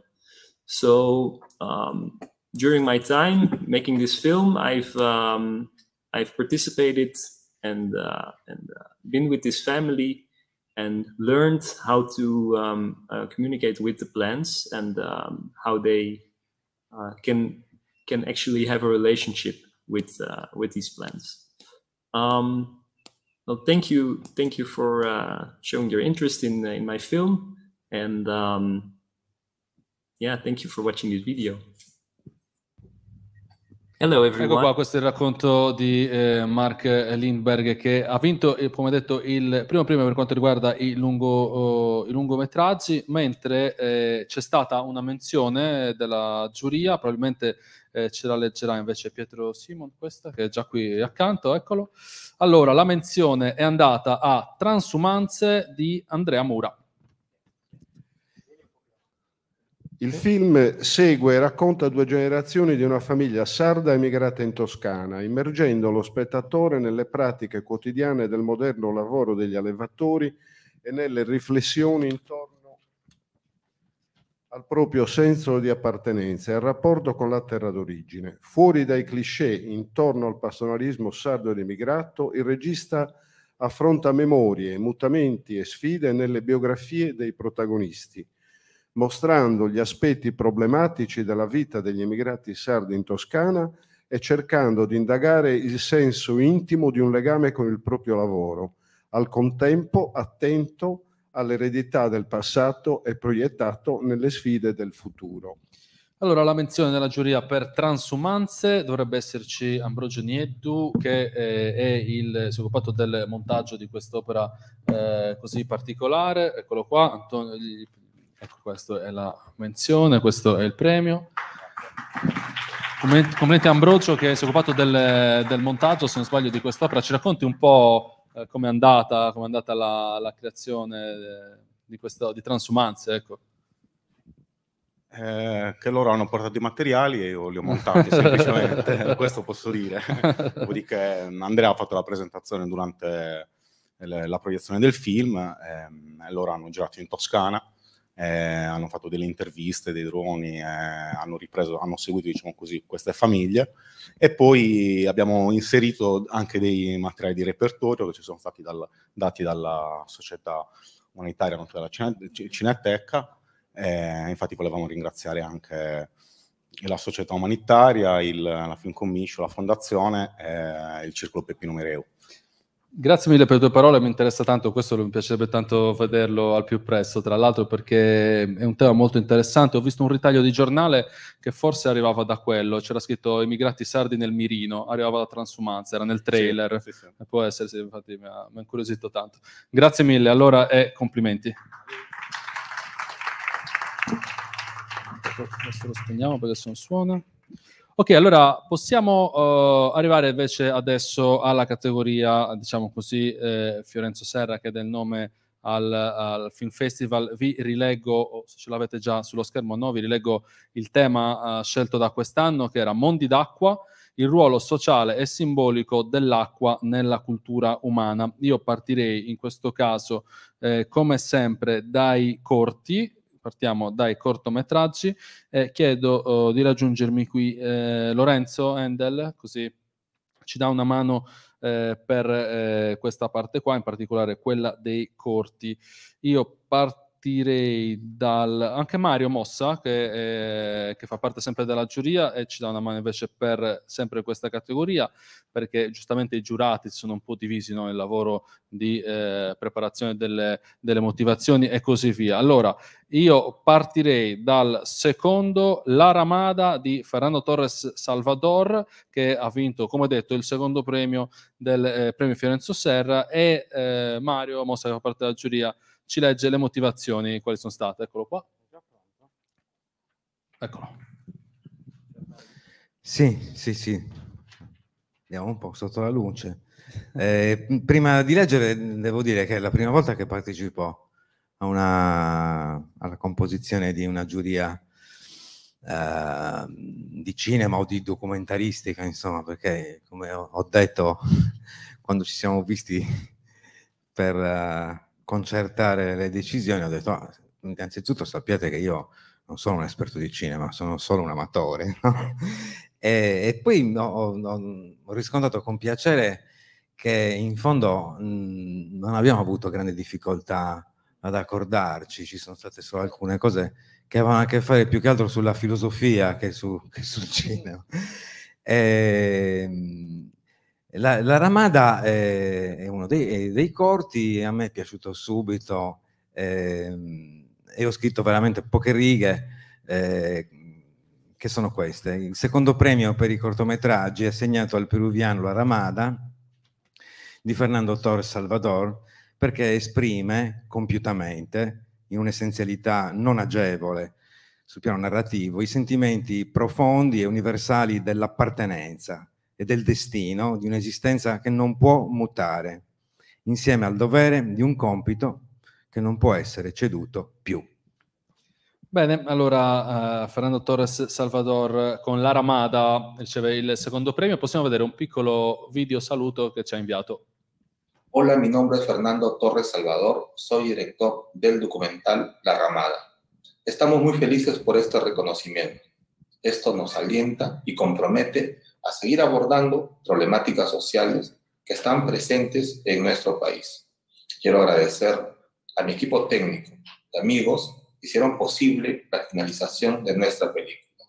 So um, during my time making this film, I've um, I've participated and uh, and been with this family and learned how to um, uh, communicate with the plants and um, how they uh, can can actually have a relationship with uh, with these plants. Um, well, thank you, thank you for uh, showing your interest in in my film, and um, yeah, thank you for watching this video. Hello ecco everyone. Ecco qua, questo è il racconto di eh, Mark Lindbergh che ha vinto, come detto, il primo premio per quanto riguarda i, lungo, uh, i lungometraggi, mentre eh, c'è stata una menzione della giuria, probabilmente eh, ce la leggerà invece Pietro Simon, questa che è già qui accanto, eccolo. Allora, la menzione è andata a Transumanze di Andrea Mura. Il film segue e racconta due generazioni di una famiglia sarda emigrata in Toscana, immergendo lo spettatore nelle pratiche quotidiane del moderno lavoro degli allevatori e nelle riflessioni intorno al proprio senso di appartenenza e al rapporto con la terra d'origine. Fuori dai cliché intorno al pastoralismo sardo ed emigrato, il regista affronta memorie, mutamenti e sfide nelle biografie dei protagonisti mostrando gli aspetti problematici della vita degli emigrati sardi in Toscana e cercando di indagare il senso intimo di un legame con il proprio lavoro, al contempo attento all'eredità del passato e proiettato nelle sfide del futuro. Allora, la menzione della giuria per transumanze dovrebbe esserci Ambrogio Nieddu, che eh, è il, si è occupato del montaggio di quest'opera eh, così particolare. Eccolo qua, Antonio, il Ecco, questa è la menzione, questo è il premio. Complimenti a Ambrogio che si è occupato del, del, montaggio, se non sbaglio, di quest'opera. Ci racconti un po' eh, come è andata, com'è andata la, la creazione eh, di, questo, di Transumanze? Ecco. Eh, che loro hanno portato i materiali e io li ho montati semplicemente, questo posso dire. Dopodiché mm, Andrea ha fatto la presentazione durante la proiezione del film, ehm, loro hanno girato in Toscana eh, hanno fatto delle interviste dei droni, eh, hanno ripreso, hanno seguito diciamo così, queste famiglie e poi abbiamo inserito anche dei materiali di repertorio che ci sono stati dal, dati dalla società umanitaria, nota dalla Cineteca, eh, infatti volevamo ringraziare anche la società umanitaria, il, la Film Commission, la fondazione e eh, il Circolo Peppino Mereu. Grazie mille per le tue parole, mi interessa tanto, questo mi piacerebbe tanto vederlo al più presto, tra l'altro perché è un tema molto interessante, ho visto un ritaglio di giornale che forse arrivava da quello, c'era scritto Immigrati sardi nel mirino, arrivava da transumanza, era nel trailer, sì, sì, sì. può essere, sì, infatti mi ha, mi ha incuriosito tanto. Grazie mille, allora e complimenti. Adesso lo spegniamo perché se non suona. Ok, allora possiamo uh, arrivare invece adesso alla categoria, diciamo così, eh, Fiorenzo Serra che è del nome al, al, Film Festival. Vi rileggo, se ce l'avete già sullo schermo, o no, vi rileggo il tema uh, scelto da quest'anno che era Mondi d'acqua, il ruolo sociale e simbolico dell'acqua nella cultura umana. Io partirei in questo caso, eh, come sempre, dai corti, partiamo dai cortometraggi. Eh, chiedo oh, di raggiungermi qui eh, Lorenzo Endel, così ci dà una mano eh, per eh, questa parte qua, in particolare quella dei corti. Io parto partirei dal... anche Mario Mossa, che, è, eh, che, fa parte sempre della giuria e ci dà una mano invece per sempre questa categoria, perché giustamente i giurati sono un po' divisi no, nel lavoro di eh, preparazione delle, delle motivazioni e così via. Allora, io partirei dal secondo, la Ramada di Fernando Torres Salvador, che ha vinto, come detto, il secondo premio del eh, premio Fiorenzo Serra e eh, Mario Mossa, che fa parte della giuria, ci legge le motivazioni, quali sono state. Eccolo qua. Eccolo. Sì, sì, sì. Andiamo un po' sotto la luce. Eh, prima di leggere, devo dire che è la prima volta che partecipo una, alla composizione di una giuria eh, di cinema o di documentaristica, insomma, perché come ho detto quando ci siamo visti per, eh, concertare le decisioni, ho detto, ah, innanzitutto sappiate che io non sono un esperto di cinema, sono solo un amatore. No? E, e, poi no, ho, ho, riscontrato con piacere che in fondo mh, mhmm, non abbiamo avuto grandi difficoltà ad accordarci, ci sono state solo alcune cose che avevano a che fare più che altro sulla filosofia che, su, che sul cinema. E, ehm, la, la Ramada è, eh, è uno dei, è dei, corti, a me è piaciuto subito eh, e ho scritto veramente poche righe, eh, che sono queste. Il secondo premio per i cortometraggi è assegnato al peruviano La Ramada di Fernando Torres Salvador perché esprime compiutamente, in un'essenzialità non agevole sul piano narrativo, i sentimenti profondi e universali dell'appartenenza, e del destino di un'esistenza che non può mutare, insieme al dovere di un compito che non può essere ceduto più. Bene, allora eh, Fernando Torres Salvador con la Ramada riceve il secondo premio. Possiamo vedere un piccolo video saluto che ci ha inviato. Hola, mi nombre es Fernando Torres Salvador, soy director del documental La Ramada. Estamos muy felices por este reconocimiento. Esto nos alienta y compromete a seguir abordando problemáticas sociales que están presentes en nuestro país. Quiero agradecer a mi equipo técnico de amigos que hicieron posible la finalización de nuestra película.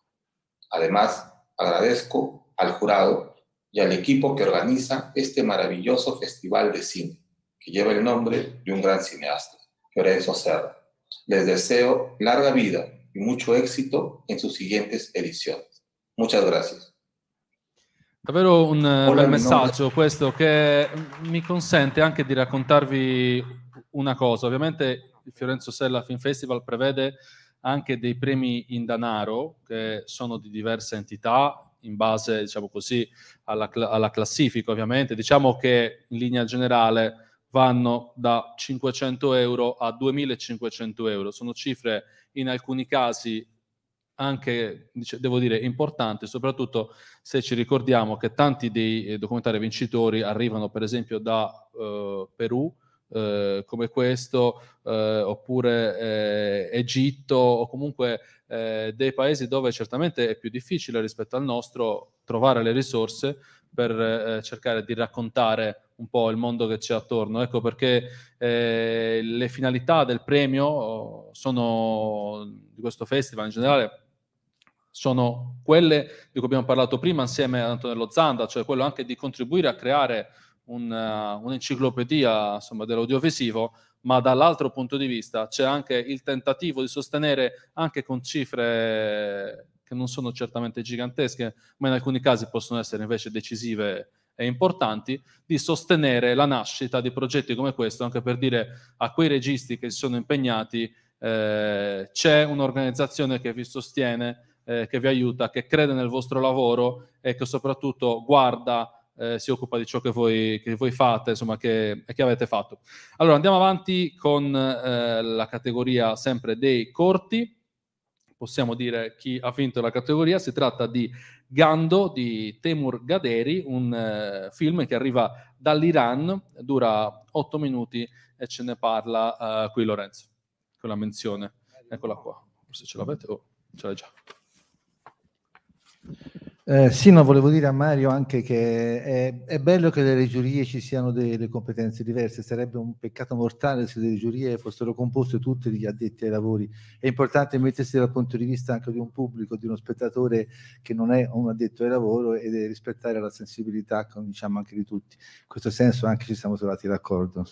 Además, agradezco al jurado y al equipo que organiza este maravilloso festival de cine, que lleva el nombre de un gran cineasta, Lorenzo Serra. Les deseo larga vida y mucho éxito en sus siguientes ediciones. Muchas gracias. Davvero un eh, Hola, bel messaggio nome... questo che mi consente anche di raccontarvi una cosa. Ovviamente il Fiorenzo Sella Film Festival prevede anche dei premi in danaro che sono di diverse entità in base, diciamo così, alla, alla classifica ovviamente. Diciamo che in linea generale vanno da 500 euro a 2500 euro. Sono cifre in alcuni casi anche, devo dire, importanti, soprattutto se ci ricordiamo che tanti dei eh, documentari vincitori arrivano per esempio da eh, Perù, eh, come questo, eh, oppure eh, Egitto, o comunque eh, dei paesi dove certamente è più difficile rispetto al nostro trovare le risorse per eh, cercare di raccontare un po' il mondo che c'è attorno. Ecco perché eh, le finalità del premio oh, sono, di questo festival in generale sono quelle di cui abbiamo parlato prima insieme ad Antonello Zanda, cioè quello anche di contribuire a creare un, uh, un'enciclopedia insomma, dell'audiovisivo, ma dall'altro punto di vista c'è anche il tentativo di sostenere anche con cifre che non sono certamente gigantesche, ma in alcuni casi possono essere invece decisive e importanti, di sostenere la nascita di progetti come questo, anche per dire a quei registi che si sono impegnati eh, c'è un'organizzazione che vi sostiene, eh, che vi aiuta, che crede nel vostro lavoro e che soprattutto guarda eh, si occupa di ciò che voi, che voi fate, insomma, che, che, avete fatto. Allora andiamo avanti con eh, la categoria sempre dei corti possiamo dire chi ha vinto la categoria, si tratta di Gando di Temur Gaderi, un eh, film che arriva dall'Iran, dura otto minuti e ce ne parla eh, qui Lorenzo, con la menzione. Eccola qua, forse ce l'avete o oh, ce l'hai già. Eh, sì, no, volevo dire a Mario anche che è, è bello che nelle giurie ci siano delle competenze diverse, sarebbe un peccato mortale se le giurie fossero composte tutte dagli addetti ai lavori. È importante mettersi dal punto di vista anche di un pubblico, di uno spettatore che non è un addetto ai lavori e rispettare la sensibilità, diciamo, anche di tutti. In questo senso anche ci siamo trovati d'accordo.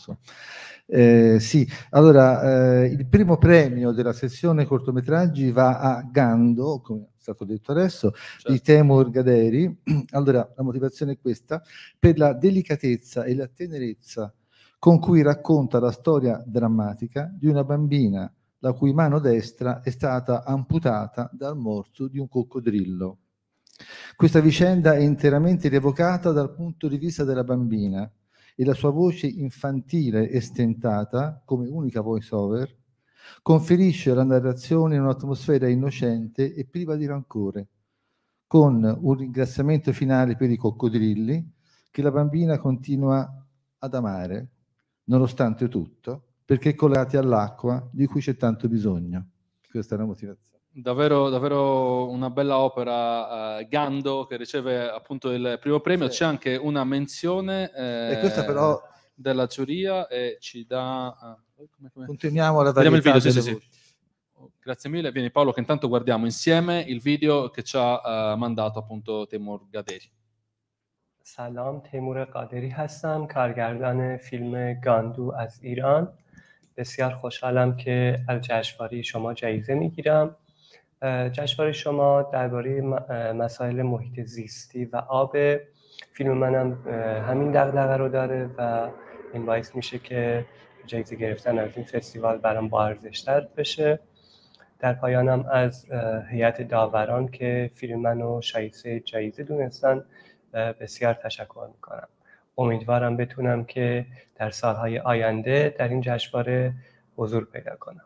Eh, sì, allora eh, il primo premio della sessione cortometraggi va a Gando, come stato detto adesso, certo. di Temur Gaderi. Allora, la motivazione è questa, per la delicatezza e la tenerezza con cui racconta la storia drammatica di una bambina la cui mano destra è stata amputata dal morso di un coccodrillo. Questa vicenda è interamente rievocata dal punto di vista della bambina e la sua voce infantile e stentata, come unica voice over, Conferisce alla narrazione un'atmosfera innocente e priva di rancore, con un ringraziamento finale per i coccodrilli che la bambina continua ad amare, nonostante tutto, perché collegati all'acqua di cui c'è tanto bisogno. Questa è la motivazione. Davvero, davvero, una bella opera uh, Gando che riceve appunto il primo premio sì. c'è anche una menzione eh, però... della giuria e ci dà uh... come, come... Continuiamo la Vediamo il video, sì, sì, sì. Grazie mille, vieni Paolo che سلام تیمور قادری هستم کارگردان فیلم گاندو از ایران بسیار خوشحالم که از جشنواره شما جایزه میگیرم جشنواره شما درباره مسائل محیط زیستی و آب فیلم منم همین دغدغه رو داره و این باعث میشه که جایزه گرفتن از این فستیوال برام با ارزشتر بشه در پایانم از هیئت داوران که فیلم و شایسته جایزه دونستن بسیار تشکر میکنم امیدوارم بتونم که در سالهای آینده در این جشنواره حضور پیدا کنم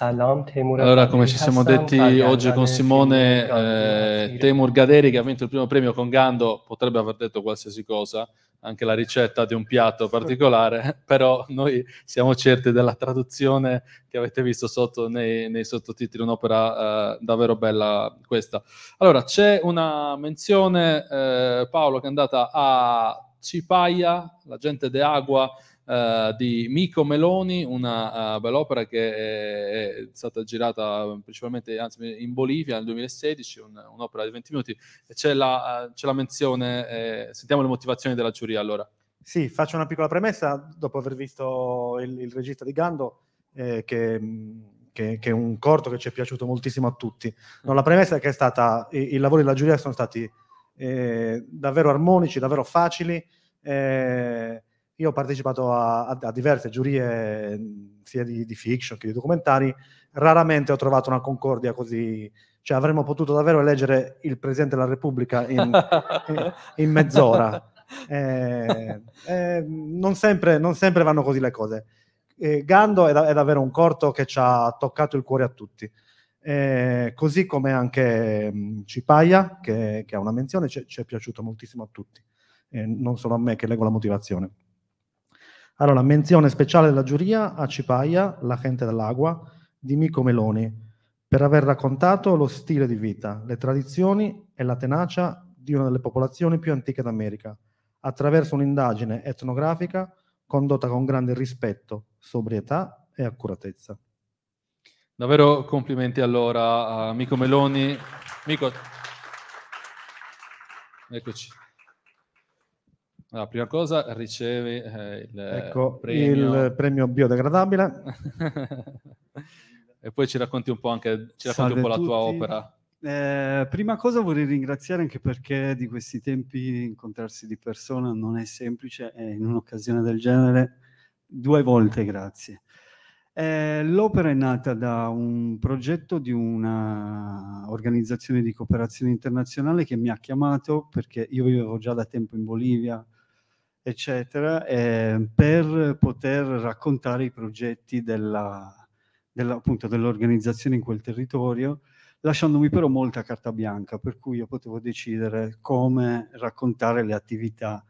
Allora, come ci siamo detti oggi con Simone, eh, Temur Gaderi che ha vinto il primo premio con Gando potrebbe aver detto qualsiasi cosa, anche la ricetta di un piatto particolare, però noi siamo certi della traduzione che avete visto sotto nei, nei sottotitoli, un'opera eh, davvero bella questa. Allora, c'è una menzione, eh, Paolo, che è andata a Cipaia, la gente de Agua, eh, di Mico Meloni, una uh, bell'opera che è, è, stata girata principalmente anzi, in Bolivia nel 2016, un, un'opera di 20 minuti. C'è la, uh, c'è la menzione, eh, sentiamo le motivazioni della giuria allora. Sì, faccio una piccola premessa dopo aver visto il, il regista di Gando, eh, che, che, che, è un corto che ci è piaciuto moltissimo a tutti. No, la premessa è che è stata, i, i lavori della giuria sono stati eh, davvero armonici, davvero facili, eh, io ho partecipato a, a, a diverse giurie, mm, sia di, di, fiction che di documentari, raramente ho trovato una concordia così... Cioè avremmo potuto davvero eleggere il Presidente della Repubblica in, in, in mezz'ora. Eh, eh, non, sempre, non, sempre, vanno così le cose. Eh, Gando è, da, è, davvero un corto che ci ha toccato il cuore a tutti. Eh, così come anche mh, mm, Cipaia, che, che, ha una menzione, ci è piaciuto moltissimo a tutti, eh, non solo a me che leggo la motivazione. Allora, menzione speciale della giuria a Cipaia, la gente dell'Agua, di Mico Meloni, per aver raccontato lo stile di vita, le tradizioni e la tenacia di una delle popolazioni più antiche d'America, attraverso un'indagine etnografica condotta con grande rispetto, sobrietà e accuratezza. Davvero complimenti allora a Mico Meloni. Mico, eccoci. La prima cosa ricevi eh, il, ecco, premio... il premio biodegradabile. e poi ci racconti un po', anche, ci racconti un po la tua opera. Eh, prima cosa vorrei ringraziare anche perché di questi tempi incontrarsi di persona non è semplice e in un'occasione del genere due volte grazie. Eh, l'opera è nata da un progetto di un'organizzazione di cooperazione internazionale che mi ha chiamato perché io vivevo già da tempo in Bolivia, eccetera, eh, per poter raccontare i progetti della, della, appunto, dell'organizzazione in quel territorio, lasciandomi però molta carta bianca, per cui io potevo decidere come raccontare le attività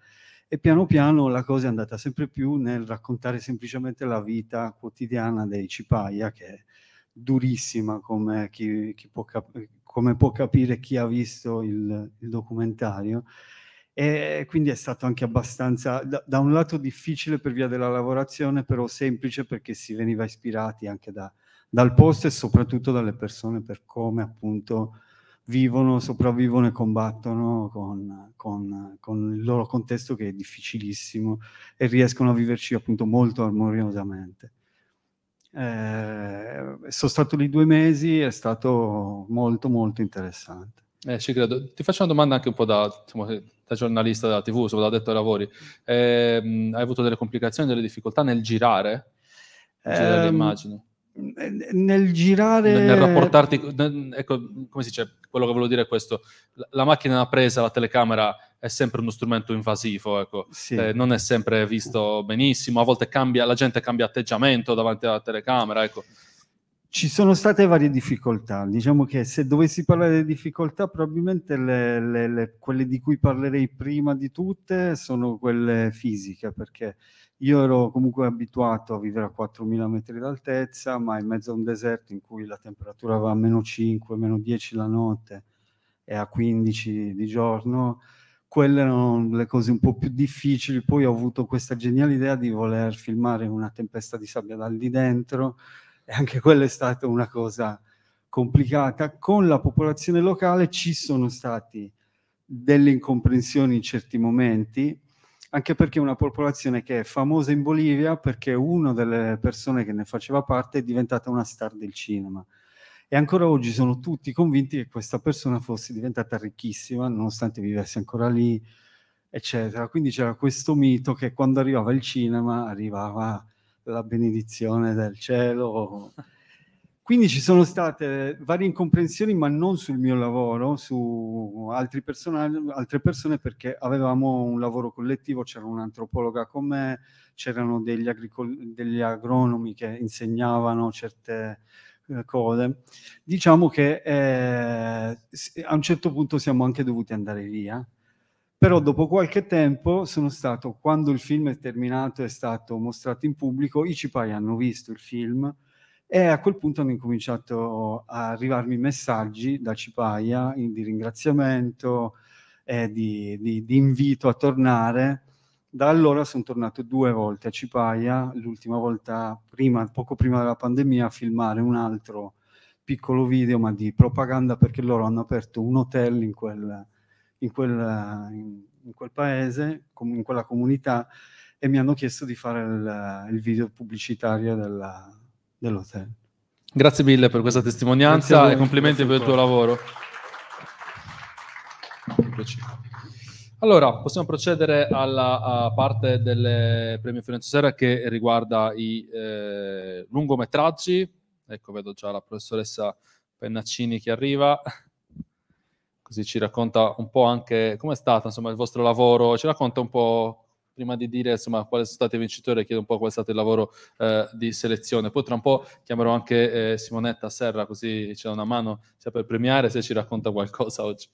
e piano piano la cosa è andata sempre più nel raccontare semplicemente la vita quotidiana dei cipaia, che è durissima come, chi, chi può, cap- come può, capire chi ha visto il, il documentario, e quindi è stato anche abbastanza, da, da, un lato difficile per via della lavorazione, però semplice perché si veniva ispirati anche da, dal posto e soprattutto dalle persone per come appunto vivono, sopravvivono e combattono con, con, con, il loro contesto che è difficilissimo e riescono a viverci appunto molto armoniosamente. Eh, sono stato lì due mesi, è stato molto molto interessante. Eh, ci credo. Ti faccio una domanda anche un po' da, diciamo, da giornalista della TV, soprattutto da detto ai lavori. Eh, hai avuto delle complicazioni, delle difficoltà nel girare? Girare eh, le ehm, immagini? Nel girare... Nel, nel rapportarti... Nel, ecco, come si dice? Quello che volevo dire è questo. La, la macchina presa, la telecamera è sempre uno strumento invasivo, ecco. sì. eh, non è sempre visto benissimo, a volte cambia, la gente cambia atteggiamento davanti alla telecamera, ecco. Ci sono state varie difficoltà, diciamo che se dovessi parlare di difficoltà probabilmente le, le, le, quelle di cui parlerei prima di tutte sono quelle fisiche, perché io ero comunque abituato a vivere a 4.000 metri d'altezza, ma in mezzo a un deserto in cui la temperatura va a meno 5, meno 10 la notte e a 15 di giorno, quelle erano le cose un po' più difficili. Poi ho avuto questa geniale idea di voler filmare una tempesta di sabbia dal di dentro e anche quella è stata una cosa complicata. Con la popolazione locale ci sono stati delle incomprensioni in certi momenti, anche perché è una popolazione che è famosa in Bolivia perché una delle persone che ne faceva parte è diventata una star del cinema. E ancora oggi sono tutti convinti che questa persona fosse diventata ricchissima, nonostante vivesse ancora lì, eccetera. Quindi c'era questo mito che quando arrivava il cinema arrivava la benedizione del cielo. Quindi ci sono state varie incomprensioni, ma non sul mio lavoro, su altre persone, perché avevamo un lavoro collettivo, c'era un'antropologa con me, c'erano degli, agricol- degli agronomi che insegnavano certe eh, cose. Diciamo che eh, a un certo punto siamo anche dovuti andare via, però dopo qualche tempo sono stato, quando il film è terminato e è stato mostrato in pubblico, i cipai hanno visto il film e a quel punto hanno incominciato a arrivarmi messaggi da Cipaia di ringraziamento, eh, di, di, di invito a tornare. Da allora sono tornato due volte a Cipaia, l'ultima volta prima, poco prima della pandemia a filmare un altro piccolo video, ma di propaganda perché loro hanno aperto un hotel in quel in quel, in, in quel paese, com- in quella comunità, e mi hanno chiesto di fare il, il video pubblicitario della, dell'hotel. Grazie mille per questa testimonianza voi, e complimenti per il tuo lavoro. Allora, possiamo procedere alla parte del premio Firenze Sera che riguarda i eh, lungometraggi. Ecco, vedo già la professoressa Pennaccini che arriva così ci racconta un po' anche com'è stato insomma, il vostro lavoro, ci racconta un po' prima di dire insomma, quali sono stati i vincitori, chiedo un po' qual è stato il lavoro eh, di selezione. Poi tra un po' chiamerò anche eh, Simonetta Serra, così c'è una mano sia per premiare, se ci racconta qualcosa oggi.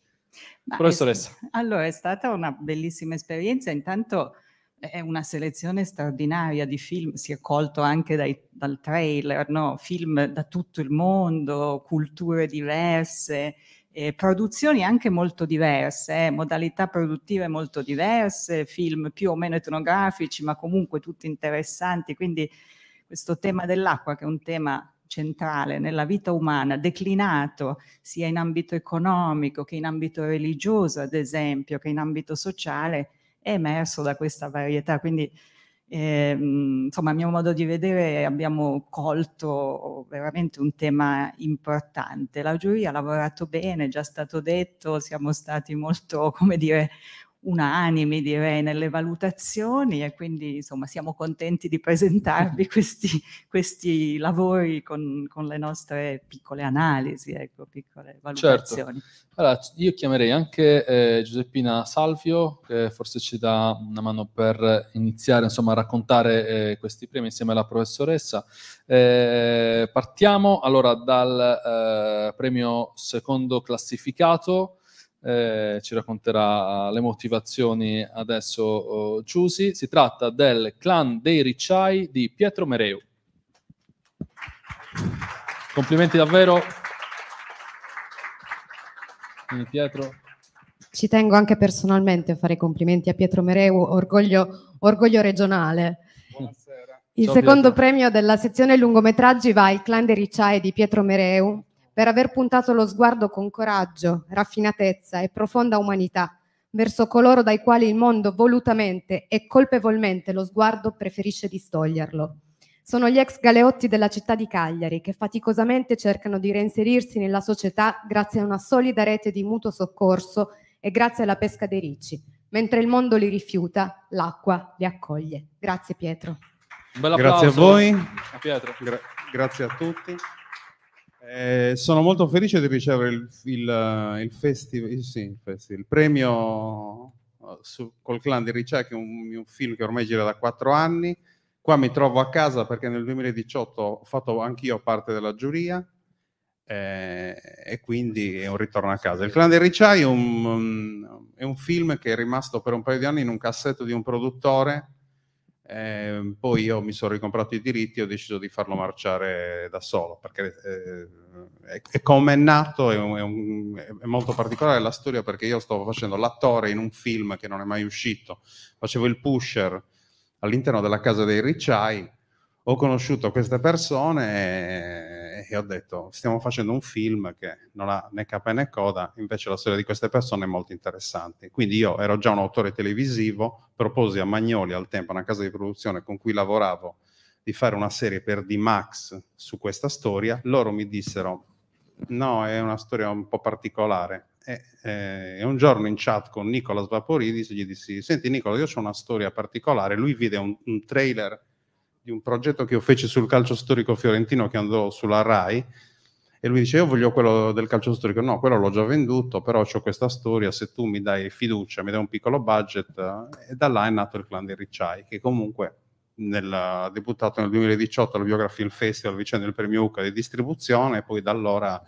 Ma Professoressa. È, allora, è stata una bellissima esperienza. Intanto è una selezione straordinaria di film, si è colto anche dai, dal trailer, no? film da tutto il mondo, culture diverse, eh, produzioni anche molto diverse, eh, modalità produttive molto diverse, film più o meno etnografici, ma comunque tutti interessanti. Quindi questo tema dell'acqua, che è un tema centrale nella vita umana, declinato sia in ambito economico che in ambito religioso, ad esempio, che in ambito sociale, è emerso da questa varietà. Quindi eh, insomma, a mio modo di vedere abbiamo colto veramente un tema importante. La giuria ha lavorato bene, è già stato detto, siamo stati molto, come dire, unanimi direi nelle valutazioni e quindi insomma siamo contenti di presentarvi questi, questi lavori con, con, le nostre piccole analisi, ecco, piccole certo. valutazioni. Certo. Allora, io chiamerei anche eh, Giuseppina Salvio che forse ci dà una mano per iniziare insomma a raccontare eh, questi premi insieme alla professoressa. Eh, partiamo allora dal eh, premio secondo classificato eh, ci racconterà le motivazioni adesso oh, Giussi. Si tratta del clan dei Ricciai di Pietro Mereu. Complimenti davvero. Quindi Pietro. Ci tengo anche personalmente a fare i complimenti a Pietro Mereu, orgoglio, orgoglio regionale. Buonasera. Il Ciao, secondo Pietro. premio della sezione lungometraggi va al clan dei Ricciai di Pietro Mereu, per aver puntato lo sguardo con coraggio, raffinatezza e profonda umanità verso coloro dai quali il mondo volutamente e colpevolmente lo sguardo preferisce distoglierlo. Sono gli ex galeotti della città di Cagliari che faticosamente cercano di reinserirsi nella società grazie a una solida rete di mutuo soccorso e grazie alla pesca dei ricci. Mentre il mondo li rifiuta, l'acqua li accoglie. Grazie Pietro. Un grazie a voi. A Gra grazie a tutti. Eh, sono molto felice di ricevere il, il, eh, il, festival, sì, il festival, premio eh, su, col clan di Riccià, che è un, un, film che ormai gira da quattro anni. Qua mi trovo a casa perché nel 2018 ho fatto anch'io parte della giuria eh, e quindi è un ritorno a casa. Il clan di Riccià è un, è un film che è rimasto per un paio di anni in un cassetto di un produttore eh, poi io mi sono ricomprato i diritti e ho deciso di farlo marciare da solo, perché eh, è, è come è nato, è, un, è, molto particolare la storia perché io stavo facendo l'attore in un film che non è mai uscito, facevo il pusher all'interno della casa dei Ricciai, ho conosciuto queste persone e, ho detto stiamo facendo un film che non ha né capa né coda, invece la storia di queste persone è molto interessante. Quindi io ero già un autore televisivo, proposi a Magnoli al tempo, una casa di produzione con cui lavoravo, di fare una serie per D-Max su questa storia. Loro mi dissero no, è una storia un po' particolare. E, eh, un giorno in chat con Nicola Svaporidis gli dissi, senti Nicola, io ho una storia particolare. Lui vide un, un trailer di un progetto che io feci sul calcio storico fiorentino che andò sulla RAI e lui dice io voglio quello del calcio storico, no, quello l'ho già venduto, però ho questa storia, se tu mi dai fiducia, mi dai un piccolo budget eh, e da là è nato il clan di Ricciai che comunque nel, debuttato nel 2018 al Biograph Film Festival vincendo il premio UCA di distribuzione e poi da allora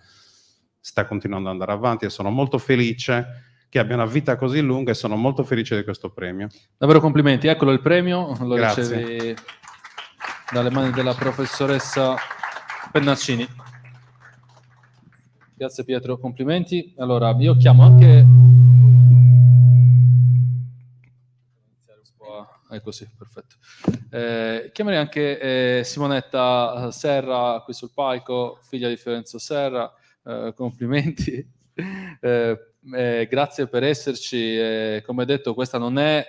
sta continuando ad andare avanti e sono molto felice che abbia una vita così lunga e sono molto felice di questo premio. Davvero complimenti, eccolo il premio, lo Grazie. Ricevi dalle mani della professoressa Pennaccini. Grazie Pietro, complimenti. Allora, io chiamo anche... È così, perfetto. Eh, chiamerei anche eh, Simonetta eh, Serra qui sul palco, figlia di Fiorenzo Serra, eh, complimenti. Eh, eh, grazie per esserci. come detto, questa non è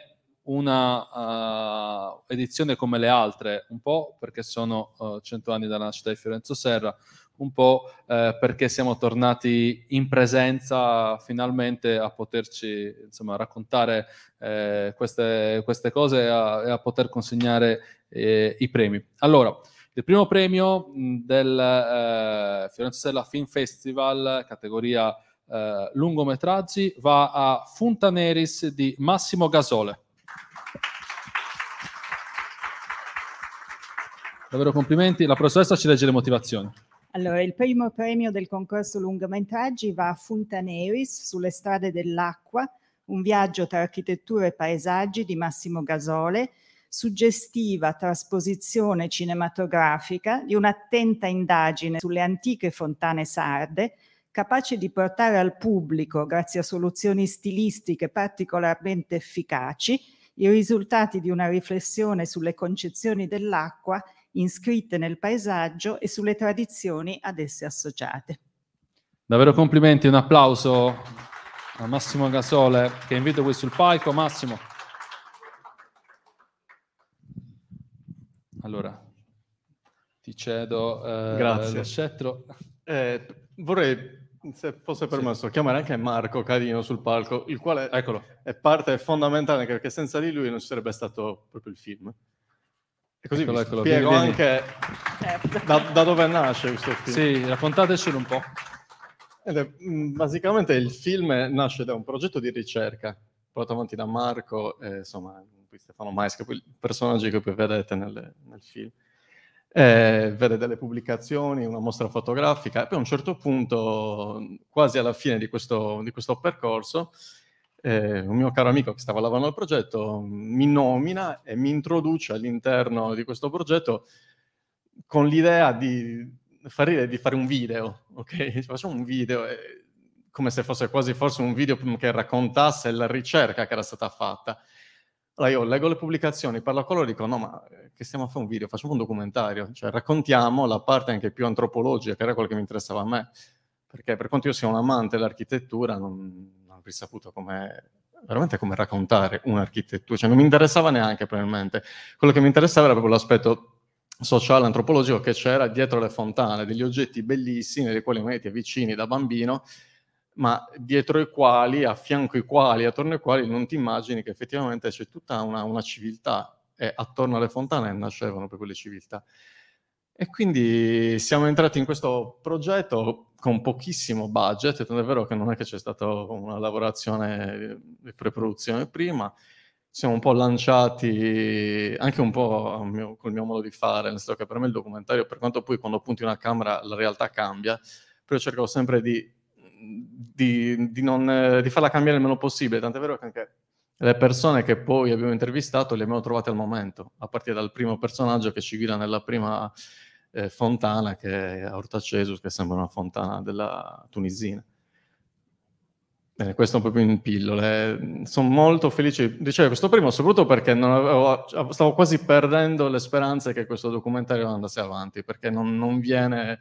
una uh, edizione come le altre, un po' perché sono uh, eh, 100 anni dalla nascita di Fiorenzo Serra, un po' uh, perché siamo tornati in presenza finalmente a poterci insomma, raccontare eh, queste, queste, cose e a, a poter consegnare eh, i premi. Allora, il primo premio del eh, Fiorenzo Serra Film Festival, categoria lungometraggi, va a Funtaneris di Massimo Gasole. Davvero complimenti. La professoressa ci legge le motivazioni. Allora, il primo premio del concorso lungometraggi va a Funtaneris, sulle strade dell'acqua, un viaggio tra architettura e paesaggi di Massimo Gasole, suggestiva trasposizione cinematografica di un'attenta indagine sulle antiche fontane sarde, capace di portare al pubblico, grazie a soluzioni stilistiche particolarmente efficaci, i risultati di una riflessione sulle concezioni dell'acqua inscritte nel paesaggio e sulle tradizioni ad esse associate. Davvero complimenti, un applauso a Massimo Gasole che invito qui sul palco. Massimo. Allora, ti cedo eh, lo scettro. Eh, vorrei se fosse permesso, sì. chiamare anche Marco Carino sul palco, il quale Eccolo. è parte fondamentale perché senza di lui non ci sarebbe stato proprio il film. E così eccolo, eccolo. spiego vieni, anche vieni. Certo. Da, da, dove nasce questo film. Sì, raccontatecelo un po'. È, mm, basicamente il film nasce da un progetto di ricerca portato avanti da Marco e insomma, Stefano Maes, che poi i personaggi che poi vedete nel, nel film eh, vede delle pubblicazioni, una mostra fotografica e poi a un certo punto, quasi alla fine di questo, di questo percorso, eh, un mio caro amico che stava lavorando al progetto mi nomina e mi introduce all'interno di questo progetto con l'idea di fare, di fare un video, ok? Facciamo un video, eh, come se fosse quasi forse un video che raccontasse la ricerca che era stata fatta. Allora io leggo le pubblicazioni, parlo a loro e dico no ma eh, che stiamo a fare un video, facciamo un documentario, cioè raccontiamo la parte anche più antropologica, che era quello che mi interessava a me, perché per quanto io sia un amante dell'architettura non, non avrei saputo come veramente come raccontare un'architettura, cioè non mi interessava neanche probabilmente, quello che mi interessava era proprio l'aspetto sociale, antropologico che c'era dietro le fontane, degli oggetti bellissimi dei quali magari ti avvicini da bambino ma dietro i quali, a fianco ai quali, attorno ai quali non ti immagini che effettivamente c'è tutta una, una civiltà e attorno alle fontane nascevano per quelle civiltà. E quindi siamo entrati in questo progetto con pochissimo budget, tanto è vero che non è che c'è stata una lavorazione di preproduzione prima, siamo un po' lanciati anche un po' mio, col mio modo di fare, nel senso che per me il documentario, per quanto poi quando punti una camera la realtà cambia, però cercavo sempre di di, di, non, eh, di, farla cambiare il meno possibile, tant'è vero che anche le persone che poi abbiamo intervistato le abbiamo trovate al momento, a partire dal primo personaggio che ci guida nella prima eh, fontana, che è Orta Cesus, che sembra una fontana della Tunisina. Bene, questo è un po' più in pillole. Sono molto felice dicevo, questo primo, soprattutto perché avevo, cioè, stavo quasi perdendo le speranze che questo documentario andasse avanti, perché non, non viene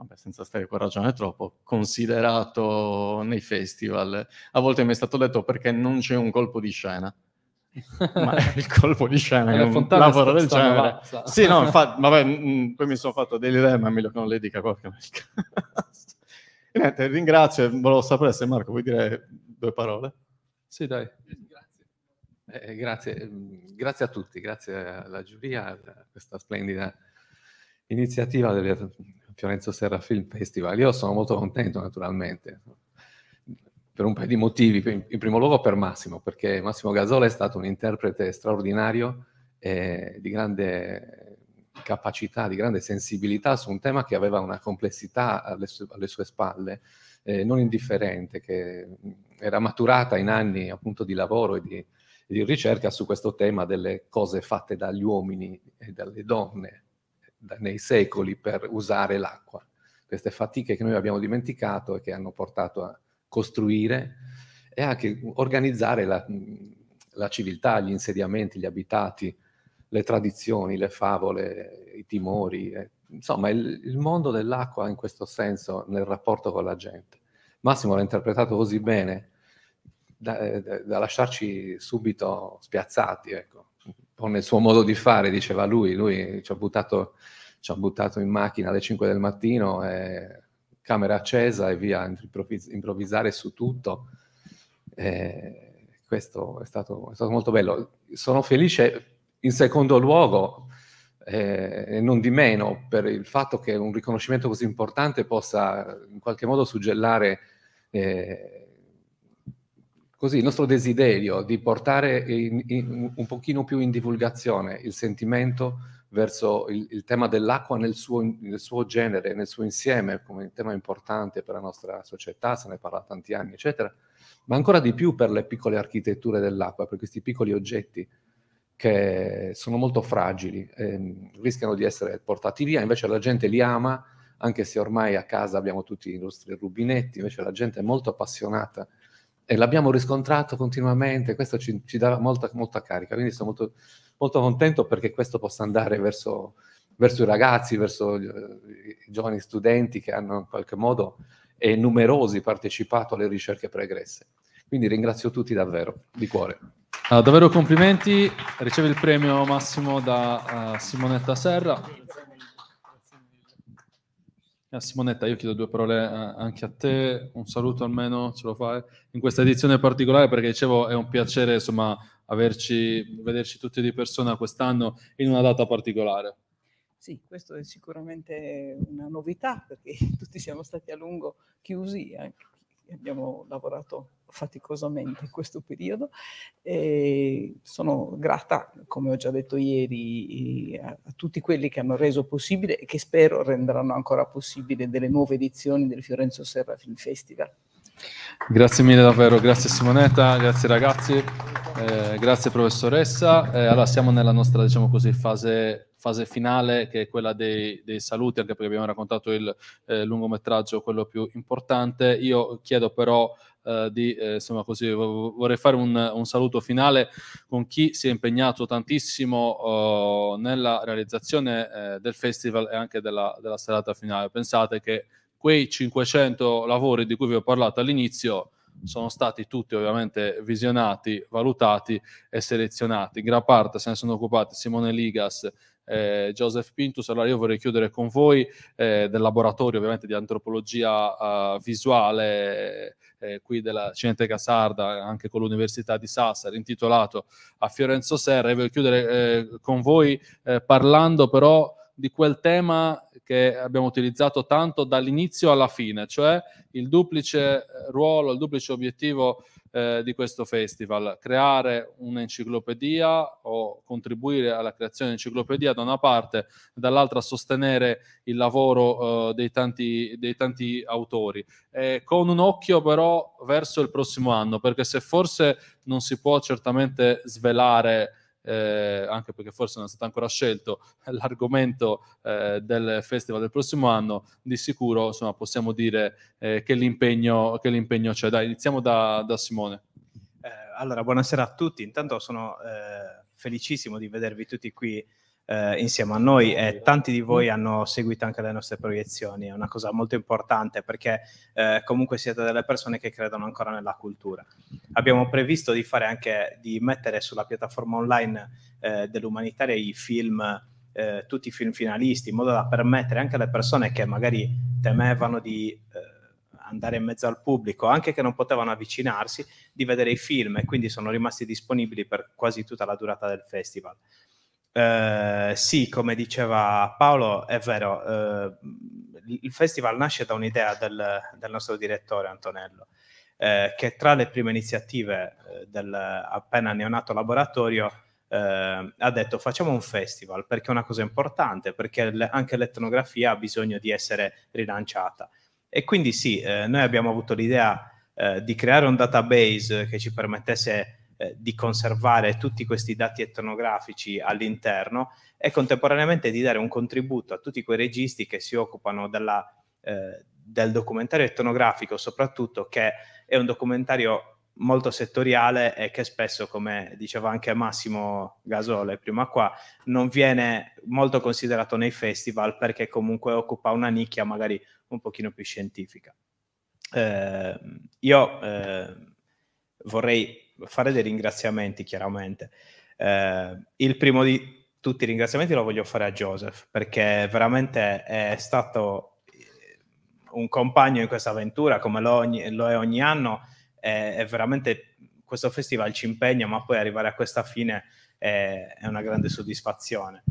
vabbè, senza stare con ragione troppo, considerato nei festival. A volte mi è stato detto perché non c'è un colpo di scena. ma il colpo di scena eh, è un lavoro del genere mazza. sì no infatti vabbè mh, mm, mm, poi mi sono fatto delle idee ma è meglio che non le dica qualche niente ringrazio e volevo sapere se Marco vuoi dire due parole sì dai grazie eh, grazie. Mm, grazie a tutti grazie alla giuria per questa splendida iniziativa delle Fiorenzo Serra Film Festival. Io sono molto contento naturalmente, per un paio di motivi. In primo luogo per Massimo, perché Massimo Gazzola è stato un interprete straordinario, eh, di grande capacità, di grande sensibilità su un tema che aveva una complessità alle, su- alle sue spalle, eh, non indifferente, che era maturata in anni appunto di lavoro e di, di ricerca su questo tema delle cose fatte dagli uomini e dalle donne nei secoli per usare l'acqua. Queste fatiche che noi abbiamo dimenticato e che hanno portato a costruire e anche organizzare la, la civiltà, gli insediamenti, gli abitati, le tradizioni, le favole, i timori. Eh, insomma, il, il, mondo dell'acqua in questo senso nel rapporto con la gente. Massimo l'ha interpretato così bene da, eh, da lasciarci subito spiazzati, ecco con il suo modo di fare, diceva lui, lui ci ha buttato, ci ha buttato in macchina alle 5 del mattino, eh, camera accesa e via, improvvis- improvvisare su tutto. Eh, questo è stato, è stato, molto bello. Sono felice in secondo luogo, eh, e non di meno, per il fatto che un riconoscimento così importante possa in qualche modo suggellare... Eh, così il nostro desiderio di portare in, in, un pochino più in divulgazione il sentimento verso il, il tema dell'acqua nel suo, nel suo, genere, nel suo insieme, come un tema importante per la nostra società, se ne parla tanti anni, eccetera, ma ancora di più per le piccole architetture dell'acqua, per questi piccoli oggetti che sono molto fragili, ehm, rischiano di essere portati via, invece la gente li ama, anche se ormai a casa abbiamo tutti i nostri rubinetti, invece la gente è molto appassionata e l'abbiamo riscontrato continuamente, questo ci, ci dava molta, molta, carica, quindi sono molto, molto contento perché questo possa andare verso, verso i ragazzi, verso i, eh, i giovani studenti che hanno in qualche modo e numerosi partecipato alle ricerche pregresse. Quindi ringrazio tutti davvero, di cuore. Uh, davvero complimenti, ricevi il premio Massimo da uh, Simonetta Serra. Grazie. Ah, Simonetta, io chiedo due parole eh, anche a te, un saluto almeno, ce lo fai, in questa edizione particolare perché dicevo è un piacere insomma averci, vederci tutti di persona quest'anno in una data particolare. Sì, questo è sicuramente una novità perché tutti siamo stati a lungo chiusi anche abbiamo lavorato faticosamente in questo periodo e sono grata, come ho già detto ieri, a, a tutti quelli che hanno reso possibile e che spero renderanno ancora possibile delle nuove edizioni del Fiorenzo Serra Film Festival. Grazie mille davvero, grazie Simonetta, grazie ragazzi, eh, grazie professoressa. Eh, allora siamo nella nostra, diciamo così, fase fase finale che è quella dei, dei saluti, anche perché abbiamo raccontato il eh, lungometraggio, quello più importante. Io chiedo però eh, di, eh, insomma così, vorrei fare un, un, saluto finale con chi si è impegnato tantissimo oh, nella realizzazione eh, del festival e anche della, della serata finale. Pensate che quei 500 lavori di cui vi ho parlato all'inizio, sono stati tutti ovviamente visionati, valutati e selezionati. In gran parte se ne sono occupati Simone Ligas eh, Joseph Pintus. Allora io vorrei chiudere con voi eh, del laboratorio ovviamente di antropologia uh, visuale eh, qui della Cineteca Sarda, anche con l'Università di Sassari, intitolato a Fiorenzo Serra. E voglio chiudere eh, con voi eh, parlando però di quel tema che abbiamo utilizzato tanto dall'inizio alla fine, cioè il duplice ruolo, il duplice obiettivo eh, di questo festival, creare un'enciclopedia o contribuire alla creazione di un'enciclopedia da una parte, dall'altra sostenere il lavoro eh, dei, tanti, dei, tanti, autori, eh, con un occhio però verso il prossimo anno, perché se forse non si può certamente svelare eh, anche perché forse non è stato ancora scelto l'argomento eh, del festival del prossimo anno, di sicuro insomma, possiamo dire eh, che, l'impegno, che, l'impegno, c'è. Dai, iniziamo da, da Simone. Eh, allora, buonasera a tutti. Intanto sono eh, felicissimo di vedervi tutti qui eh, insieme a noi e tanti di voi mm. hanno seguito anche le nostre proiezioni, è una cosa molto importante perché eh, comunque siete delle persone che credono ancora nella cultura. Abbiamo previsto di fare anche di mettere sulla piattaforma online eh, dell'umanitaria i film eh, tutti i film finalisti, in modo da permettere anche alle persone che magari temevano di eh, andare in mezzo al pubblico, anche che non potevano avvicinarsi, di vedere i film e quindi sono rimasti disponibili per quasi tutta la durata del festival. Eh, sì, come diceva Paolo, è vero, eh, il festival nasce da un'idea del, del nostro direttore Antonello, eh, che tra le prime iniziative eh, del appena neonato laboratorio eh, ha detto facciamo un festival perché è una cosa importante, perché le, anche l'etnografia ha bisogno di essere rilanciata. E quindi sì, noi abbiamo avuto l'idea di creare un database che ci permettesse eh, di conservare tutti questi dati etnografici all'interno e contemporaneamente di dare un contributo a tutti quei registi che si occupano della, eh, del documentario etnografico, soprattutto che è un documentario molto settoriale e che spesso, come diceva anche Massimo Gasole prima qua, non viene molto considerato nei festival perché comunque occupa una nicchia magari un pochino più scientifica. Eh, io eh, vorrei fare dei ringraziamenti chiaramente. Eh, il primo di tutti i ringraziamenti lo voglio fare a Joseph perché veramente è stato eh, un compagno in questa avventura come lo, ogni, lo è ogni anno è, è, veramente questo festival ci impegna ma poi arrivare a questa fine è, è una grande soddisfazione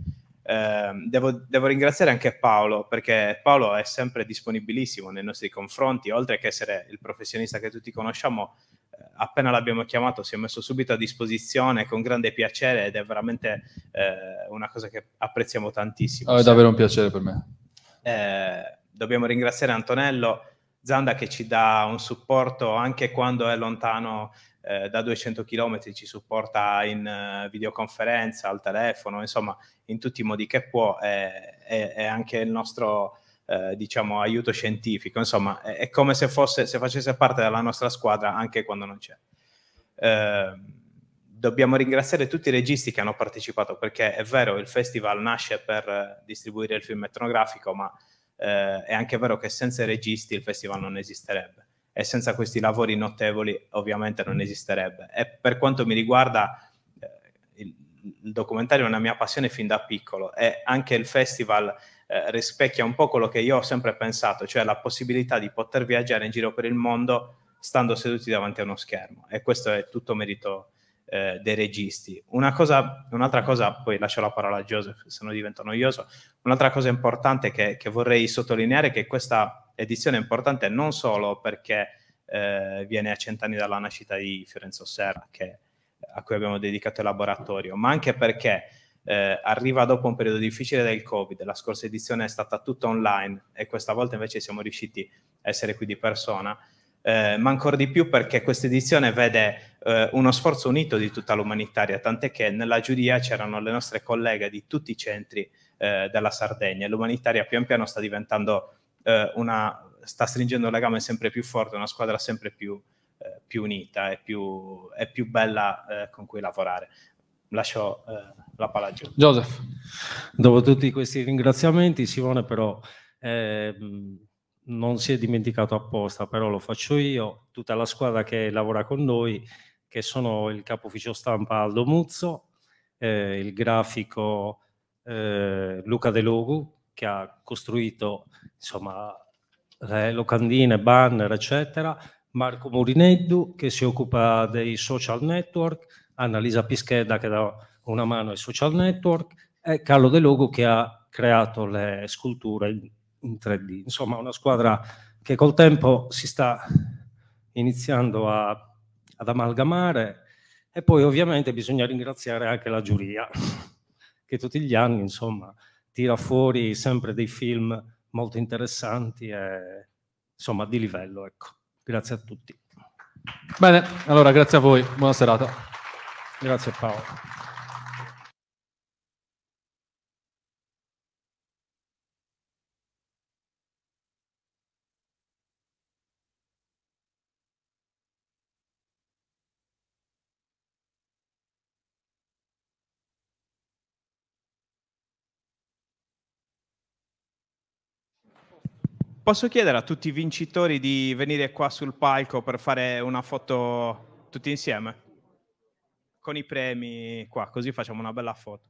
eh, devo, devo, ringraziare anche Paolo perché Paolo è sempre disponibilissimo nei nostri confronti oltre che essere il professionista che tutti conosciamo eh, appena l'abbiamo chiamato si è messo subito a disposizione con grande piacere ed è veramente eh, una cosa che apprezziamo tantissimo. Oh, è davvero un piacere per me. Eh, dobbiamo ringraziare Antonello Zanda che ci dà un supporto anche quando è lontano eh, da 200 km, ci supporta in eh, videoconferenza, al telefono, insomma in tutti i modi che può, è, eh, è, è anche il nostro eh, diciamo, aiuto scientifico. Insomma, è, è come se, fosse, se, facesse parte della nostra squadra anche quando non c'è. Eh, dobbiamo ringraziare tutti i registi che hanno partecipato perché è vero, il festival nasce per eh, distribuire il film etnografico, ma eh, è anche vero che senza i registi il festival non esisterebbe e senza questi lavori notevoli ovviamente non esisterebbe. E per quanto mi riguarda il documentario è una mia passione fin da piccolo e anche il festival eh, rispecchia un po' quello che io ho sempre pensato, cioè la possibilità di poter viaggiare in giro per il mondo stando seduti davanti a uno schermo e questo è tutto merito eh, dei registi. Una cosa, un'altra cosa, poi lascio la parola a Joseph se no divento noioso, un'altra cosa importante che, che vorrei sottolineare è che questa edizione è importante non solo perché eh, viene a cent'anni dalla nascita di Fiorenzo Serra, che a cui abbiamo dedicato il laboratorio, ma anche perché eh, arriva dopo un periodo difficile del Covid, la scorsa edizione è stata tutta online e questa volta invece siamo riusciti a essere qui di persona, eh, ma ancora di più perché questa edizione vede eh, uno sforzo unito di tutta l'umanitaria, tant'è che nella giuria c'erano le nostre colleghe di tutti i centri eh, della Sardegna e l'umanitaria pian piano sta diventando eh, una, sta stringendo un legame sempre più forte, una squadra sempre più eh, più unita e più, è più bella eh, con cui lavorare. Lascio eh, la palla giù. Joseph. Dopo tutti questi ringraziamenti, Simone però eh, non si è dimenticato apposta, però lo faccio io, tutta la squadra che lavora con noi, che sono il capo ufficio stampa Aldo Muzzo, il grafico Luca De Logu, che ha costruito insomma, locandine, banner, eccetera, Marco Murineddu che si occupa dei social network, Annalisa Pischeda che dà una mano ai social network e Carlo De Logo che ha creato le sculture in 3D. Insomma una squadra che col tempo si sta iniziando a, ad amalgamare e poi ovviamente bisogna ringraziare anche la giuria che tutti gli anni insomma tira fuori sempre dei film molto interessanti e insomma di livello ecco. Grazie a tutti. Bene, allora grazie a voi, buona serata. Grazie Paolo. Posso chiedere a tutti i vincitori di venire qua sul palco per fare una foto tutti insieme? Con i premi qua, così facciamo una bella foto.